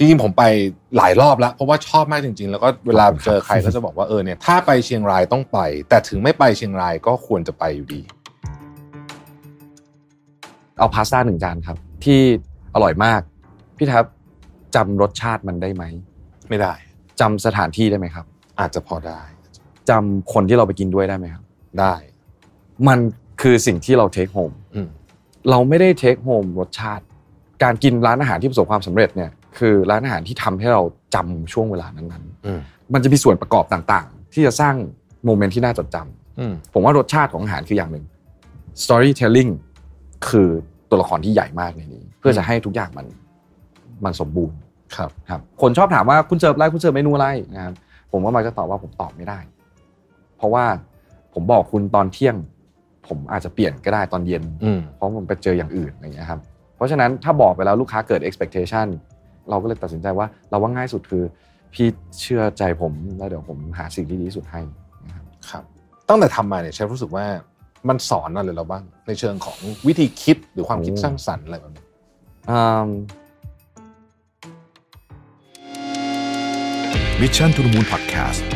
จริงๆผมไปหลายรอบแล้วเพราะว่าชอบมากจริงๆ แล้วก็เวลาเจอใครก็จะบอกว่าเออเนี่ยถ้าไปเชียงรายต้องไป แต่ถึงไม่ไปเชียงรายก็ควรจะไปอยู่ดี เอาพาสต้าหนึ่งจานครับ ที่อร่อยมาก พี่ทับจำรสชาติมันได้ไหม ไม่ได้จำสถานที่ได้ไหมครับ อาจจะพอได้จำคนที่เราไปกินด้วยได้ไหมครับ ได้ มันคือสิ่งที่เราเทคโฮมเราไม่ได้เทคโฮม รสชาติการกินร้านอาหารที่ประสบความสำเร็จเนี่ยคือร้านอาหารที่ทำให้เราจำช่วงเวลานั้นๆมันจะมีส่วนประกอบต่างๆ ที่จะสร้างโมเมนต์ที่น่าจดจำผมว่ารสชาติของอาหารคืออย่างหนึ่ง storytelling คือตัวละครที่ใหญ่มากในนี้ เพื่อจะให้ทุกอย่างมันมันสมบูรณ์ ครับ ครับ คนชอบถามว่าคุณเสิร์ฟอะไรคุณเสิร์ฟเมนูอะไรนะครับ ผมว่ามันจะตอบว่าผมตอบไม่ได้ เพราะว่าผมบอกคุณตอนเที่ยง ผมอาจจะเปลี่ยนก็ได้ตอนเย็นเพราะผมไปเจออย่างอื่นอย่างเงี้ยครับเพราะฉะนั้นถ้าบอกไปแล้วลูกค้าเกิด expectation เราก็เลยตัดสินใจว่าเราว่าง่ายสุดคือ พี่เชื่อใจผม แล้วเดี๋ยวผมหาสิ่งที่ดีสุดให้นะครับครับตั้งแต่ทำมาเนี่ยเชฟรู้สึกว่ามันสอนอะไรเราบ้าง ในเชิงของวิธีคิดหรือความคิดสร้างสรรค์อะไรแบบนี้มิชชั่นทุ h มูลพอดแคสต์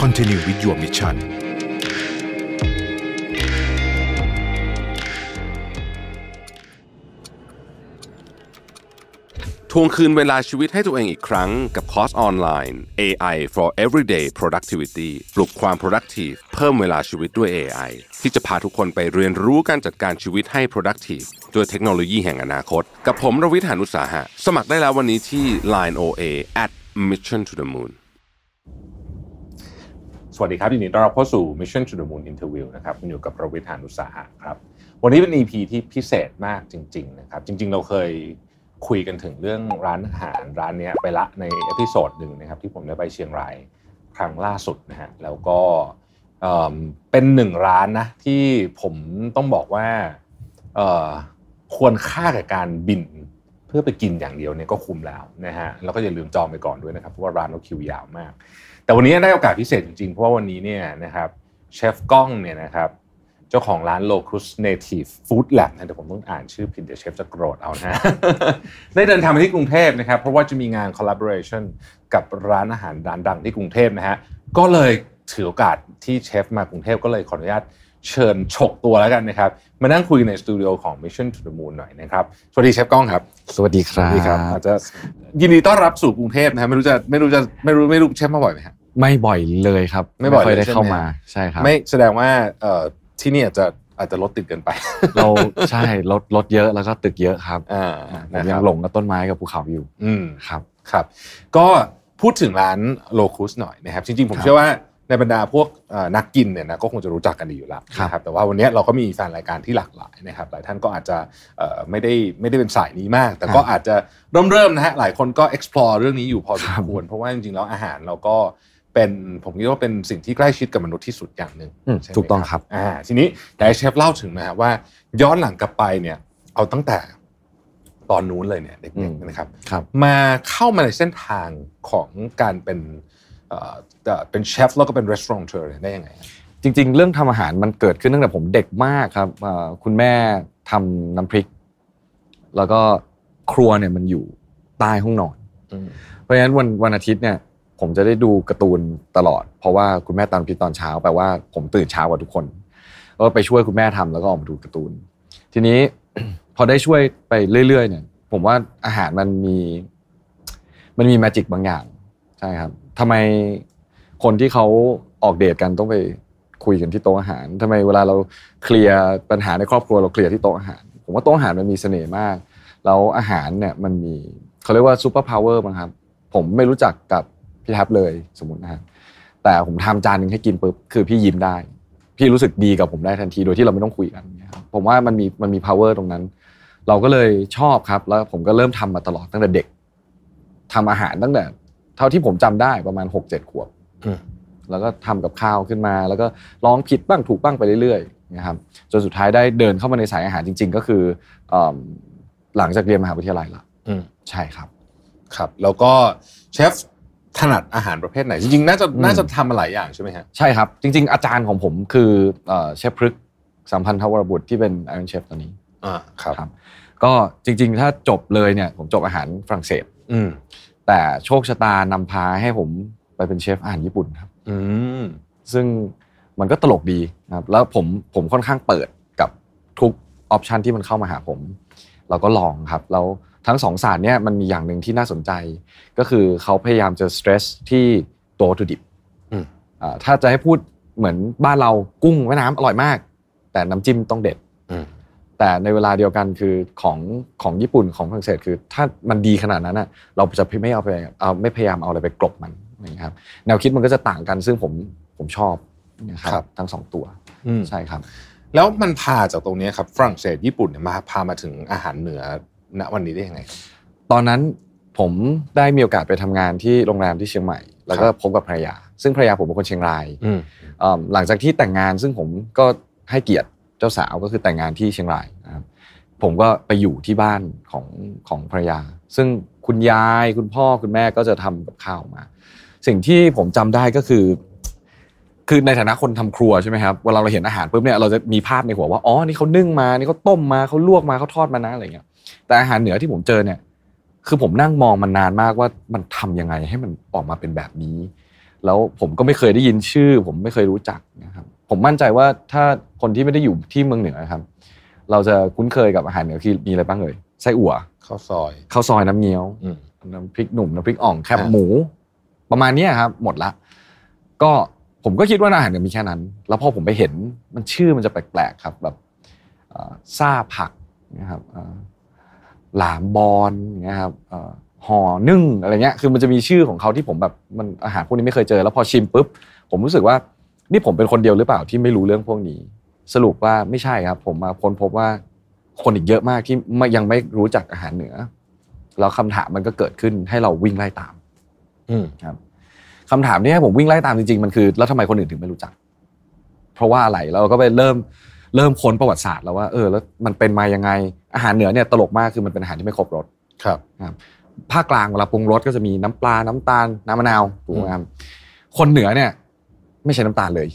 คอนเทนิววิดีโอมิชชั่นทวงคืนเวลาชีวิตให้ตัวเองอีกครั้งกับคอร์สออนไลน์ AI for Everyday Productivity ปลุกความ productive เพิ่มเวลาชีวิตด้วย AI ที่จะพาทุกคนไปเรียนรู้การจัดการชีวิตให้ productive ด้วยเทคโนโลยีแห่งอนาคต กับผมรวิทยานุสาหะ สมัครได้แล้ววันนี้ที่ Line OA at Mission to the Moon สวัสดีครับยินดีต้อนรับเข้าสู่ Mission to the Moon Interview นะครับคุณอยู่กับรวิทยานุสาหะครับ วันนี้เป็น EP ที่พิเศษมากจริงๆนะครับ จริง ๆ เราเคยคุยกันถึงเรื่องร้านอาหารร้านนี้ไปละในเอพิโซดหนึ่งนะครับที่ผมได้ไปเชียงรายครั้งล่าสุดนะฮะแล้วก็เป็นหนึ่งร้านนะที่ผมต้องบอกว่าควรค่ากับการบินเพื่อไปกินอย่างเดียวเนี่ยก็คุ้มแล้วนะฮะแล้วก็อย่าลืมจองไปก่อนด้วยนะครับเพราะว่าร้านเราคิวยาวมาก แต่วันนี้ได้โอกาสพิเศษจริงๆเพราะว่าวันนี้เนี่ยนะครับเชฟก้องเนี่ยนะครับเจ้าของร้านโลคุสเนทีฟฟู้ดแลบนะเดี๋ยวผมต้องอ่านชื่อผิดเดี๋ยวเชฟจะโกรธเอานะได้เดินทางมาที่กรุงเทพนะครับ เพราะว่าจะมีงานคอลลาบอร์เรชันกับร้านอาหารร้านดังที่กรุงเทพนะฮะก็เลยถือโอกาสที่เชฟมากรุงเทพก็เลยขออนุญาต เชิญฉกตัวแล้วกันนะครับ มานั่งคุยในสตูดิโอของ Mission to the Moon หน่อยนะครับ สวัสดีเชฟก้องครับ สวัสดีครับสวัสดีครับอาจจะยินดีต้อนรับสู่กรุงเทพนะไม่รู้จะไม่รู้จะไม่รู้ไม่รู้เชฟมาบ่อยไหมฮะไม่บ่อยเลยครับไม่บ่อยเลยเข้ามาใช่ครับไม่แสดงว่าที่นี่อาจจะอาจจะรถติดเกินไป เราใช่รถรถเยอะแล้วก็ตึกเยอะครับอยังหลงกับต้นไม้กับภูเขาอยู่อืครับครับ ก็พูดถึงร้านโลคุสหน่อยนะครับ จริงๆผมเชื่อว่าในบรรดาพวกนักกินเนี่ยนะก็คงจะรู้จักกันดีอยู่แล้วนะครับแต่ว่าวันนี้เราก็มีแฟนรายการที่หลากหลายนะครับ หลายท่านก็อาจจะไม่ได้ไม่ได้เป็นสายนี้มาก แต่ก็อาจจะเริ่มเริ่มนะฮะหลายคนก็ explore เรื่องนี้อยู่พอสมควรเพราะว่าจริงๆแล้วอาหารเราก็เป็นผมคิดว่าเป็นสิ่งที่ใกล้ชิดกับมนุษย์ที่สุดอย่างหนึ่งถูกต้องครับอ่าทีนี้แต่เชฟเล่าถึงนะฮะว่าย้อนหลังกลับไปเนี่ยเอาตั้งแต่ตอนนู้นเลยเนี่ยเด็กๆนะครับบมาเข้ามาในเส้นทางของการเป็นเออ่เป็นเชฟแล้วก็เป็นร้านอาหารเตอรได้ยังไงจริงๆเรื่องทำอาหารมันเกิดขึ้นตั้งแต่ผมเด็กมากครับ คุณแม่ทำน้ำพริก แล้วก็ครัวเนี่ยมันอยู่ใต้ห้องนอนเพราะฉะนั้นวันวันอาทิตย์เนี่ยผมจะได้ดูการ์ตูนตลอด เพราะว่าคุณแม่ตามคลิปตอนเช้าแปลว่า ผมตื่นเช้ากว่าทุกคน ก็ไปช่วยคุณแม่ทำแล้วก็ออกมาดูการ์ตูน ทีนี้พอได้ช่วยไปเรื่อยๆ เนี่ย ผมว่าอาหารมันมีมันมีแมจิกบางอย่างใช่ครับทำไมคนที่เขาออกเดทกันต้องไปคุยกันที่โต๊ะอาหาร ทำไมเวลาเราเคลียร์ปัญหาในครอบครัวเราเคลียร์ที่โต๊ะอาหาร ผมว่าโต๊ะอาหารมันมีเสน่ห์มากแล้วอาหารเนี่ยมันมีเขาเรียกว่าซูเปอร์พาวเวอร์มั้งครับผมไม่รู้จักกับี่ทับเลยสมมตินะฮะแต่ผมทำจานหนึ่งให้กินปุ๊บคือพี่ยิ้มได้ พี่รู้สึกดีกับผมได้ทันทีโดยที่เราไม่ต้องคุยกันผมว่ามันมีมันมี power ตรงนั้น เราก็เลยชอบครับ แล้วผมก็เริ่มทำมาตลอดตั้งแต่เด็ก ทำอาหารตั้งแต่เท่าที่ผมจำได้ประมาณหกเจ็ดขวบแล้วก็ทำกับข้าวขึ้นมา แล้วก็ลองผิดบ้างถูกบ้างไปเรื่อยๆนะครับจนสุดท้ายได้เดินเข้ามาในสายอาหารจริง ๆ ก็คือหลังจากเรียนมหาวิทยาลัยละใช่ครับครับ แล้วก็เชฟถนัดอาหารประเภทไหน จริง ๆ น่าจะน่าจะทำมาหลายอย่างใช่ไหมฮะใช่ครับ จริง ๆ อาจารย์ของผมคือเชฟพฤกสัมพันธ์ทวรบุตรที่เป็นไอรอนเชฟตอนนี้อ่าครับก็จริง ๆ ถ้าจบเลยเนี่ยผมจบอาหารฝรั่งเศส อืมแต่โชคชะตานำพาให้ผมไปเป็นเชฟอาหารญี่ปุ่นครับ อืมซึ่งมันก็ตลกดีครับแล้วผมผมค่อนข้างเปิดกับทุกออปชันที่มันเข้ามาหาผม เราก็ลองครับแล้วทั้งสองศาสตร์เนี่ยมันมีอย่างหนึ่งที่น่าสนใจก็คือเขาพยายามจะ s t r e สที่ตัววัตถุดิบถ้าจะให้พูดเหมือนบ้านเรากุ้งแม่น้ำอร่อยมาก แต่น้ำจิ้มต้องเด็ดแต่ในเวลาเดียวกันคือของของญี่ปุ่นของฝรั่งเศสคือ ถ้ามันดีขนาดนั้นอ่ะเราจะไม่เอาไปเอาไม่พยายามเอาอะไรไปกลบมันนะครับแนวคิดมันก็จะต่างกันซึ่งผมผมชอบนะครับทั้งสองตัวใช่ครับ แล้วมันพาจากตรงนี้ครับฝรั่งเศสญี่ปุ่นเนี่ยมาพามาถึงอาหารเหนือณวันนี้ได้ยังไงตอนนั้นผมได้มีโอกาสไปทำงานที่โรงแรมที่เชียงใหม่ แล้วก็พบกับภรรยา ซึ่งภรรยาผมเป็นคนเชียงรายหลังจากที่แต่งงาน ซึ่งผมก็ให้เกียรติเจ้าสาวก็คือแต่งงานที่เชียงรายนะครับ ผมก็ไปอยู่ที่บ้านของของภรรยา ซึ่งคุณยาย คุณพ่อ คุณแม่ก็จะทำกับข้าวมา สิ่งที่ผมจำได้ก็คือ คือในฐานะคนทำครัวใช่ไหมครับเวลาเราเห็นอาหารปุ๊บเนี่ย เราจะมีภาพในหัวว่า อ๋อ นี่เขานึ่งมา นี่เขาต้มมาเขาลวกมาเขาทอดมานะ อะไรเงี้ยแต่อาหารเหนือที่ผมเจอเนี่ย คือผมนั่งมองมันนานมากว่ามันทํำยังไงให้มันออกมาเป็นแบบนี้ แล้วผมก็ไม่เคยได้ยินชื่อ ผมไม่เคยรู้จักนะครับ ผมมั่นใจว่าถ้าคนที่ไม่ได้อยู่ที่เมืองเหนือนะครับ เราจะคุ้นเคยกับอาหารเหนือคือมีอะไรบ้างเลยไส้อั่ว ข้าวซอย ข้าวซอยน้ำเงี้ยวน้ำพริกหนุ่ม น้ำพริกอ่อง แคบหมู ประมาณนี้ครับ หมดละ ก็ผมก็คิดว่าอาหารเนี่ยมีแค่นั้น แล้วพอผมไปเห็นมันชื่อมันจะแปลกๆครับ แบบซ่าผักนะครับหลามบอลนะครับห่อนึ่งอะไรเงี้ยคือมันจะมีชื่อของเขาที่ผมแบบมันอาหารพวกนี้ไม่เคยเจอ แล้วพอชิมปุ๊บ ผมรู้สึกว่า นี่ผมเป็นคนเดียวหรือเปล่าที่ไม่รู้เรื่องพวกนี้ สรุปว่าไม่ใช่ครับ ผมมาค้นพบว่าคนอีกเยอะมากที่ยังไม่รู้จักอาหารเหนือ แล้วคำถามมันก็เกิดขึ้นให้เราวิ่งไล่ตาม อืครับ คำถามที่ให้ผมวิ่งไล่ตามจริงๆ มันคือ แล้วทำไมคนอื่นถึงไม่รู้จัก เพราะว่าอะไรเราก็ไปเริ่มเริ่มค้นประวัติศาสตร์แล้วว่าเออแล้วมันเป็นมายังไง อาหารเหนือเนี่ยตลกมากคือมันเป็นอาหารที่ไม่ครบรสครับภาคกลางเวลาปรุงรสก็จะมีน้ำปลา น้ำตาล น้ำมะนาวถูกไหมครับคนเหนือเนี่ย ไม่ใช่น้ำตาลเลย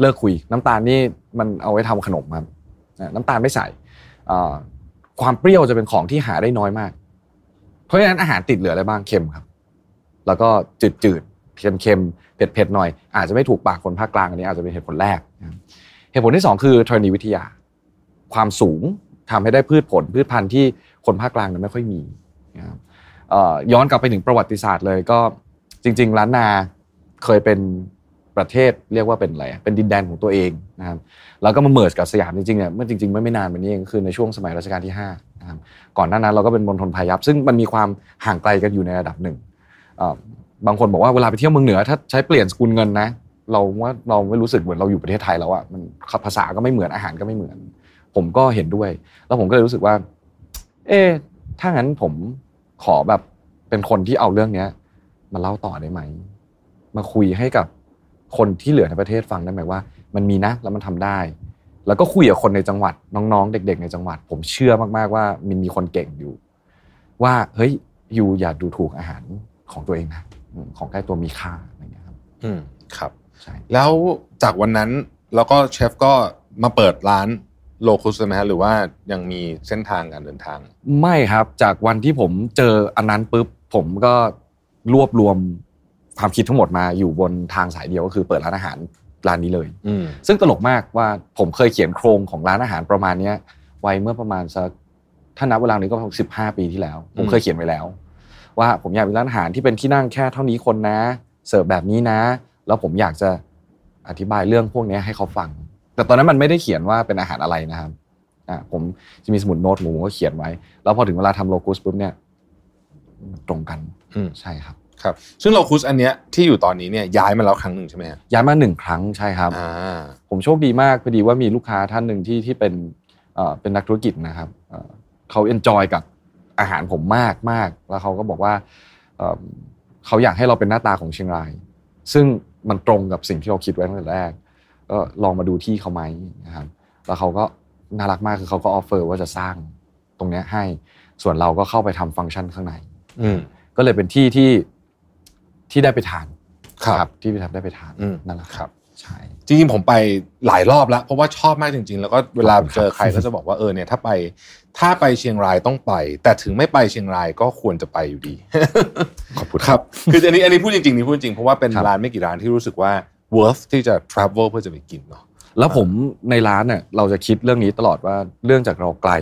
เลิกคุย น้ำตาลนี่มันเอาไว้ทำขนมครับน้ำตาลไม่ใส่ความเปรี้ยวจะเป็นของที่หาได้น้อยมาก เพราะฉะนั้นอาหารติดเหลืออะไรบ้างเค็มครับ แล้วก็จืดๆเค็มๆเผ็ดๆหน่อยอาจจะไม่ถูกปากคนภาคกลางอันนี้อาจจะเป็นเหตุผลแรกตุผลที่ 2 คือธรณีวิทยาความสูงทำให้ได้พืชผลพืชพันธุ์ที่คนภาคกลางนั้นไม่ค่อยมีนะครับย้อนกลับไปถึงประวัติศาสตร์เลยก็จริงๆ ล้านนาเคยเป็นประเทศเรียกว่าเป็นอะไรเป็นดินแดนของตัวเองนะครับแล้วก็มาเมิร์จกับสยามจริงๆเนี่ยเมื่อจริงๆไม่ไม่นานมานี้เองคือในช่วงสมัยรัชกาลที่5นะครับก่อนหน้านั้นเราก็เป็นมณฑลพายัพซึ่งมันมีความห่างไกลกันอยู่ในระดับหนึ่งบางคนบอกว่าเวลาไปเที่ยวเมืองเหนือ ถ้าใช้เปลี่ยนสกุลเงินนะเราว่าเราไม่รู้สึกเหมือนเราอยู่ประเทศไทยแล้วอ่ะมันภาษาก็ไม่เหมือนอาหารก็ไม่เหมือน ผมก็เห็นด้วย แล้วผมก็เลยรู้สึกว่า เอ๊ถ้างั้นผมขอแบบเป็นคนที่เอาเรื่องเนี้ยมาเล่าต่อได้ไหมมาคุยให้กับคนที่เหลือในประเทศฟังได้ไหมว่ามันมีนะ แล้วมันทำได้ แล้วก็คุยกับคนในจังหวัดน้องๆเด็กๆ ในจังหวัด ผมเชื่อมากๆว่ามันมีคนเก่งอยู่ ว่าเฮ้ยอยู่อย่าดูถูกอาหารของตัวเองนะของใกล้ตัวมีค่าอะไรอย่างเงี้ยครับ อืมครับแล้วจากวันนั้นแล้วก็เชฟก็มาเปิดร้านโลคุสไหมฮะหรือว่ายังมีเส้นทางการเดินทาง ไม่ครับจากวันที่ผมเจออันนั้นปุ๊บผมก็รวบรวมความคิดทั้งหมดมาอยู่บนทางสายเดียวก็คือเปิดร้านอาหารร้านนี้เลยซึ่งตลกมากว่าผมเคยเขียนโครงของร้านอาหารประมาณเนี้ย ไว้เมื่อประมาณสักถ้านับเวลานี้ก็สิบห้าปีที่แล้ว ผมเคยเขียนไว้แล้ว ว่าผมอยากเป็นร้านอาหารที่เป็นที่นั่งแค่เท่านี้คนนะ เสิร์ฟแบบนี้นะแล้วผมอยากจะอธิบายเรื่องพวกนี้ให้เขาฟัง แต่ตอนนั้นมันไม่ได้เขียนว่าเป็นอาหารอะไรนะครับ อ่าผมจะมีสมุดโน้ตหมูผมก็เขียนไว้ แล้วพอถึงเวลาทำโลคุสปุ๊บเนี่ยตรงกันใช่ครับ ครับ ซึ่งโลคุสอันเนี้ยที่อยู่ตอนนี้เนี่ยย้ายมาแล้วครั้งหนึ่งใช่ไหมย้ายมาหนึ่งครั้งใช่ครับ อ่าผมโชคดีมากพอดีว่ามีลูกค้าท่านหนึ่งที่ที่เป็นเป็นนักธุรกิจนะครับ เขาเอนจอยกับอาหารผมมากมากแล้วเขาก็บอกว่าเขาอยากให้เราเป็นหน้าตาของเชียงราย ซึ่งมันตรงกับสิ่งที่เราคิดไว้ตั้งแต่แรกก็ลองมาดูที่เขาไหมนะครับแล้วเขาก็น่ารักมากคือเขาก็ออฟเฟอร์ว่าจะสร้างตรงเนี้ยให้ ส่วนเราก็เข้าไปทำฟังก์ชันข้างในก็เลยเป็นที่ที่ที่ได้ไปทานครับ ที่ไปทำได้ไปทานนั่นแหละครับใช่จริงๆผมไปหลายรอบแล้ว เพราะว่าชอบมากจริงๆ แล้วก็เวลาเจอใครก็จะบอกว่าเออเนี่ยถ้าไปถ้าไปเชียงรายต้องไป แต่ถึงไม่ไปเชียงรายก็ควรจะไปอยู่ดีขอบคุณครับคืออันนี้อันนี้พูดจริงๆนี่พูดจริงเพราะว่าเป็นร้านไม่กี่ร้านที่รู้สึกว่า worth ที่จะ travel เพื่อจะไปกินเนาะแล้วผมในร้านเนี่ยเราจะคิดเรื่องนี้ตลอดว่าเรื่องจากเราไกล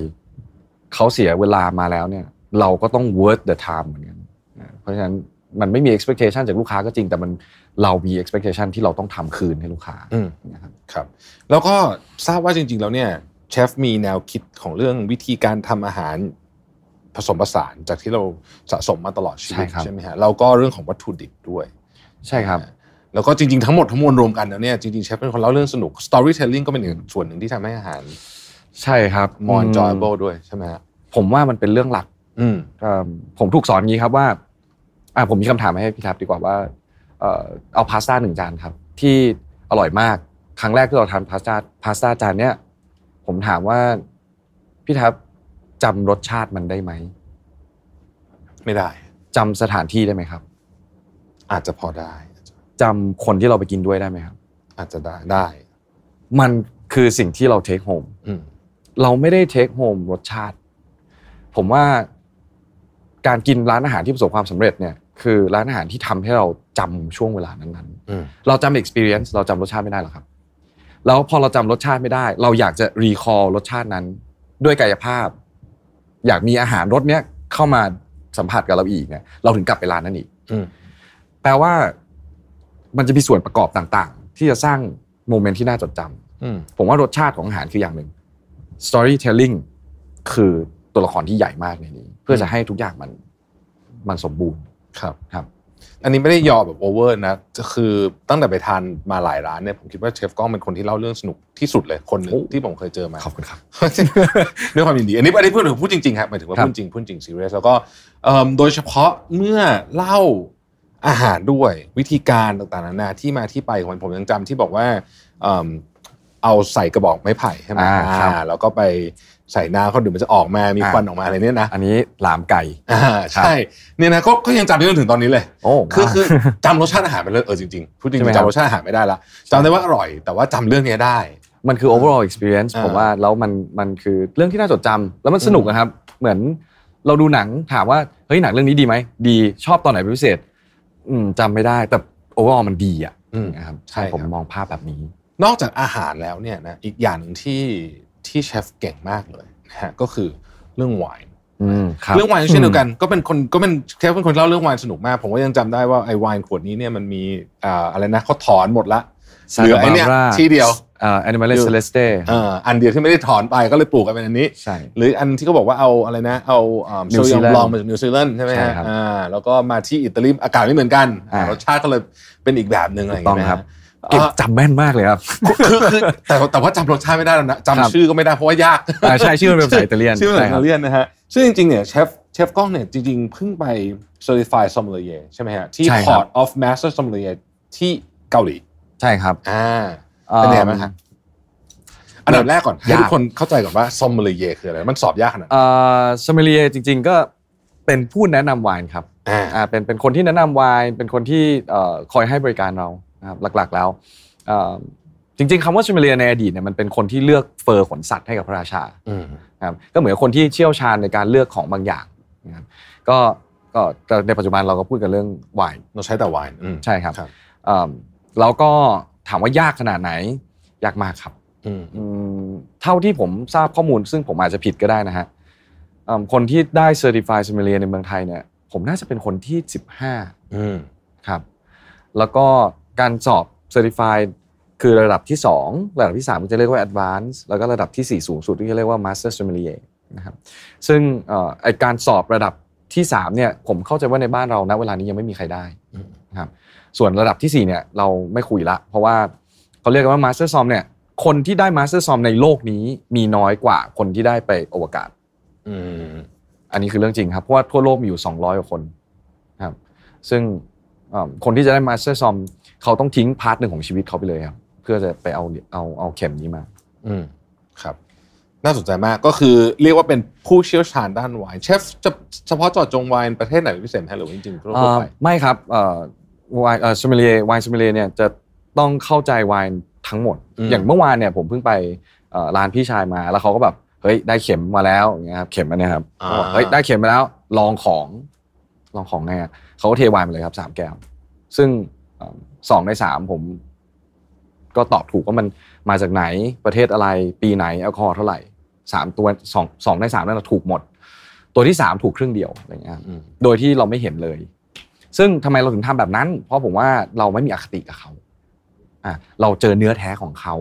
เขาเสียเวลามาแล้วเนี่ยเราก็ต้อง worth the time เหมือนกันเพราะฉะนั้นมันไม่มี expectation จากลูกค้าก็จริงแต่มันเรามี expectation ที่เราต้องทำคืนให้ลูกค้า นะครับ ครับ แล้วก็ทราบว่าจริง ๆ แล้วเนี่ยเชฟมีแนวคิดของเรื่องวิธีการทำอาหารผสมผสานจากที่เราสะสมมาตลอดชีวิตใช่ไหมฮะเราก็เรื่องของวัตถุดิบด้วย ใช่ครับ แล้วก็จริงๆ ทั้งหมดทั้งมวลรวมกันแล้วเนี่ยจริงๆเชฟเป็นคนเล่าเรื่องสนุก storytelling ก็เป็นหนึ่งส่วนหนึ่งที่ทำให้อาหาร ใช่ครับมอนจอยเบ l ลด้วยใช่ไหมฮะ ผมว่ามันเป็นเรื่องหลัก อืมผมถูกสอนงี้ครับว่า อ่าผมมีคำถามให้พี่ทับดีกว่าว่าเอาพาสต้าหนึ่งจานครับ ที่อร่อยมาก ครั้งแรกที่เราทานพาสต้าพาสต้าจานเนี้ยผมถามว่าพี่ทับจำรสชาติมันได้ไหมไม่ได้จำสถานที่ได้ไหมครับ อาจจะพอได้จำคนที่เราไปกินด้วยได้ไหมครับ อาจจะได้ได้ มันคือสิ่งที่เราเทคโฮมเราไม่ได้เทคโฮมรสชาติ ผมว่า การกินร้านอาหารที่ประสบความสำเร็จเนี่ยคือ ร้านอาหารที่ทำให้เราจำช่วงเวลานั้นๆเราจำ experience เราจำรสชาติไม่ได้หรอครับ แล้วพอเราจำรสชาติไม่ได้ เราอยากจะ recall รสชาตินั้น ด้วยกายภาพ อยากมีอาหารรสเนี้ยเข้ามาสัมผัสกับเราอีกเนี่ยเราถึงกลับไปร้านนั้นอีกแปลว่ามันจะมีส่วนประกอบต่าง ๆ ที่จะสร้างโมเมนต์ที่น่าจดจำผมว่ารสชาติของอาหารคืออย่างหนึ่ง storytelling คือตัวละครที่ใหญ่มากในนี้ เพื่อจะให้ทุกอย่างมันมันสมบูรณ์ ครับครับอันนี้ไม่ได้ยอแบบโอเวอร์นะ คือตั้งแต่ไปทานมาหลายร้านเนี่ยผมคิดว่าเชฟกล้องเป็นคนที่เล่าเรื่องสนุกที่สุดเลยคนหนึ่งที่ผมเคยเจอมา ขอบคุณครับ ด้วยความยินดีอันนี้อันนี้พูดถึงพูดจริงๆครับหมายถึงว่าพูดจริงพูดจริงซีเรียส แล้วก็ โดยเฉพาะเมื่อเล่าอาหารด้วยวิธีการต่างๆนานาที่มาที่ไปของผมยังจำที่บอกว่าเอาใส่กระบอกไม้ไผ่ใช่ไหมอ่า แล้วก็ไปใส่น้ำเขาดื่มมันจะออกมา มีควันออกมาอะไรเนี้ยนะ อันนี้หลามไก่ อ่า ใช่ เนี่ยนะก็ยังจำได้จนถึงตอนนี้เลย โอ้คือคือจำรสชาติอาหารไปเลยเออจริงๆพูดจริงจำรสชาติอาหารไม่ได้ละจำได้ว่าอร่อย แต่ว่าจำเรื่องนี้ได้ มันคือ overall experience ผมว่าแล้วมันมันคือเรื่องที่น่าจดจำแล้วมันสนุกนะครับ เหมือนเราดูหนังถามว่าเฮ้ยหนังเรื่องนี้ดีไหมดีชอบตอนไหนพิเศษ อืมจำไม่ได้ แต่ overall มันดีอ่ะนะครับใช่ผมมองภาพแบบนี้นอกจากอาหารแล้วเนี่ยนะอีกอย่างหนึ่งที่ที่เชฟเก่งมากเลยนะฮะก็คือเรื่องไวน์เรื่องไวน์เช่นเดียวกัน ก็เป็นคนก็เป็นเชฟเป็นคนเล่าเรื่องไวน์สนุกมาก ผมก็ยังจำได้ว่าไอไวน์ขวดนี้เนี่ยมันมีอ่าอะไรนะเขาถอนหมดละเหลือไอเนี่ยที่เดียวอ่าแอนิมมลเซเลสเตออันเดียวที่ไม่ได้ถอนไปก็เลยปลูกกันเป็นอันนี้ใช่หรืออันที่เขาบอกว่าเอาอะไรนะ เอาโซยองบลองมาจากนิวซีแลนด์ใช่ไหมฮะอ่าแล้วก็มาที่อิตาลีอากาศไม่เหมือนกันรสชาติก็เลยเป็นอีกแบบหนึ่งอะไรอย่างเงี้ยครับเก็บจำแม่นมากเลยครับคือคือแต่แต่ว่าจำรสชาติไม่ได้แล้วนะจำชื่อก็ไม่ได้เพราะว่ายาก ใช่ชื่อเป็นภาษาอิตาเลียน ชื่อภาษาอิตาเลียนนะฮะซึ่งจริงๆเนี่ยเชฟเชฟกล้องเนี่ยจริงๆเพิ่งไปเซอร์ติฟายซอมเลเยใช่ไหมฮะที่ c o r t of Master ซอมเลเยที่เกาหลี ใช่ครับ อ่า เป็นไงบ้างฮะอันดับแรกก่อนให้ทุกคนเข้าใจก่อนว่าซอมเลเยคืออะไร มันสอบยากขนาดไหนซอมเลเยจริงๆ ก็เป็นผู้แนะนำไวน์ครับ อ่า เป็นเป็นคนที่แนะนำไวน์เป็นคนที่คอยให้บริการเรานะครับหลัก ๆแล้ว จริงๆคำว่าชมเลียในอดีตเนี่ยมันเป็นคนที่เลือกเฟอร์ขนสัตว์ให้กับพระราชาครับก็เหมือนคนที่เชี่ยวชาญในการเลือกของบางอย่างนะครับก็ต่ในปัจจุบันเราก็พูดกันเรื่องไวน์เราใช้แต่ไวน์ใช่ครับแล้วก็ถามว่ายากขนาดไหนยากมากครับเท่าที่ผมทราบข้อมูลซึ่งผมอาจจะผิดก็ได้นะฮะคนที่ได้เซอร์ติฟายซมเลียในเมืองไทยเนี่ยผมน่าจะเป็นคนที่สิบห้าครับ แล้วก็การสอบเซอร์ติฟายคือระดับที่2ระดับที่3ามจะเรียกว่า Advanced แล้วก็ระดับที่ 4 สูงสุดที่จะเรียกว่า Master Sommelier นะครับซึ่งไอการสอบระดับที่3เนี่ยผมเข้าใจว่าในบ้านเราณเวลานี้ยังไม่มีใครได้นะครับส่วนระดับที่4เนี่ยเราไม่คุยละ เพราะว่าเขาเรียกว่า Master s o m เนี่ยคนที่ได้ Master s o m ในโลกนี้มีน้อยกว่าคนที่ได้ไปอวกาศอันนี้คือเรื่องจริงครับ เพราะว่าทั่วโลกมีอยู่ 200กว่าคนครับซึ่งคนที่จะได้มาสเตอร์ซอมเขาต้องทิ้งพาร์ทหนึ่งของชีวิตเขาไปเลยครับ เพื่อจะไปเอาเอาเอาเข็มนี้มา อืมครับ น่าสนใจมากก็คือเรียกว่าเป็นผู้เชี่ยวชาญด้านไวน์เชฟจะเฉพาะจอดจงไวน์ประเทศไหนพิเศษไหมหรือจริงๆทั่วไปไม่ครับไวน์ชมิเลียไวน์ชมิเลียเนี่ยจะต้องเข้าใจไวน์ทั้งหมด อย่างเมื่อวานเนี่ยผมเพิ่งไปร้านพี่ชายมาแล้วเขาก็แบบ เฮ้ยได้เข็มมาแล้วอย่างเงี้ยครับเข็มมันนี้ครับเฮ้ยได้เข็มมาแล้ว ลองของ ลองของไงเขาก็เทไวน์มาเลยครับสามแก้วซึ่งสองในสามผม ก็ตอบถูกว่ามันมาจากไหนประเทศอะไร ปีไหนแอลกอฮอล์เท่าไหร่สามตัวสองสองในสามนั่นถูกหมด ตัวที่สามถูกครึ่งเดียวอะไรเงี้ยโดยที่เราไม่เห็นเลย ซึ่งทำไมเราถึงทำแบบนั้น เพราะผมว่าเราไม่มีอคติกับเขาอ่ะเราเจอเนื้อแท้ของเขา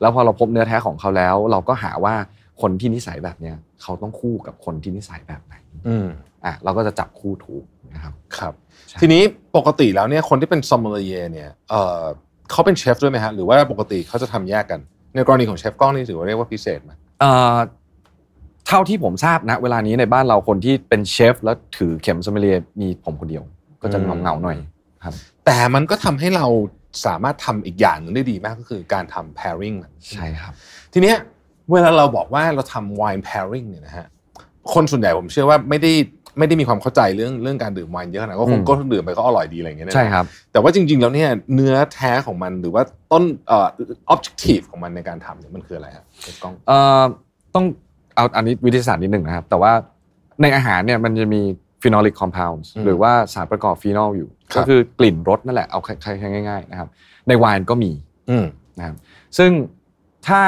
แล้วพอเราพบเนื้อแท้ของเขาแล้ว เราก็หาว่าคนที่นิสัยแบบเนี้ยเขาต้องคู่กับคนที่นิสัยแบบไหนอ่ะเราก็จะจับคู่ถูกนะครับ ครับ ทีนี้ปกติแล้วเนี่ยคนที่เป็นซอมเมอร์เยเนี่ยเออเขาเป็นเชฟด้วยไหมฮะหรือว่าปกติเขาจะทำแยกกัน ในกรณีของเชฟกล้องนี่ถือว่าเรียกว่าพิเศษไหมเอ่อ เท่าที่ผมทราบนะเวลานี้ในบ้านเราคนที่เป็นเชฟแล้วถือเข็มซอมเมอร์เยมีผมคนเดียว ก็จะเงาเงาหน่อยครับ แต่มันก็ทำให้เราสามารถทำอีกอย่างนึงได้ดีมากก็คือการทำ pairing ใช่ครับ ทีเนี้ยเวลาเราบอกว่าเราทำ wine pairing เนี่ยนะฮะคนส่วนใหญ่ผมเชื่อว่าไม่ได้ไม่ได้มีความเข้าใจเรื่องเรื่องการดื่มไวน์เยอะนะก็คงก็ดื่มไปก็อร่อยดีอะไรอย่างเงี้ยใช่ครับแต่ว่าจริงๆแล้วเนี่ยเนื้อแท้ของมันหรือว่าต้นเอ่อออบเจกตีฟของมันในการทำเนี่ยมันคืออะไรครับกล้องเอ่อต้องเอาอันนี้วิทยาศาสตร์นิดหนึ่งนะครับ แต่ว่าในอาหารเนี่ยมันจะมีฟีนอลิกคอมเพลนส์หรือว่าสารประกอบฟีนอลอยู่ ก็คือกลิ่นรสนั่นแหละเอาง่ายๆนะครับ ในไวน์ก็มีนะครับซึ่งถ้า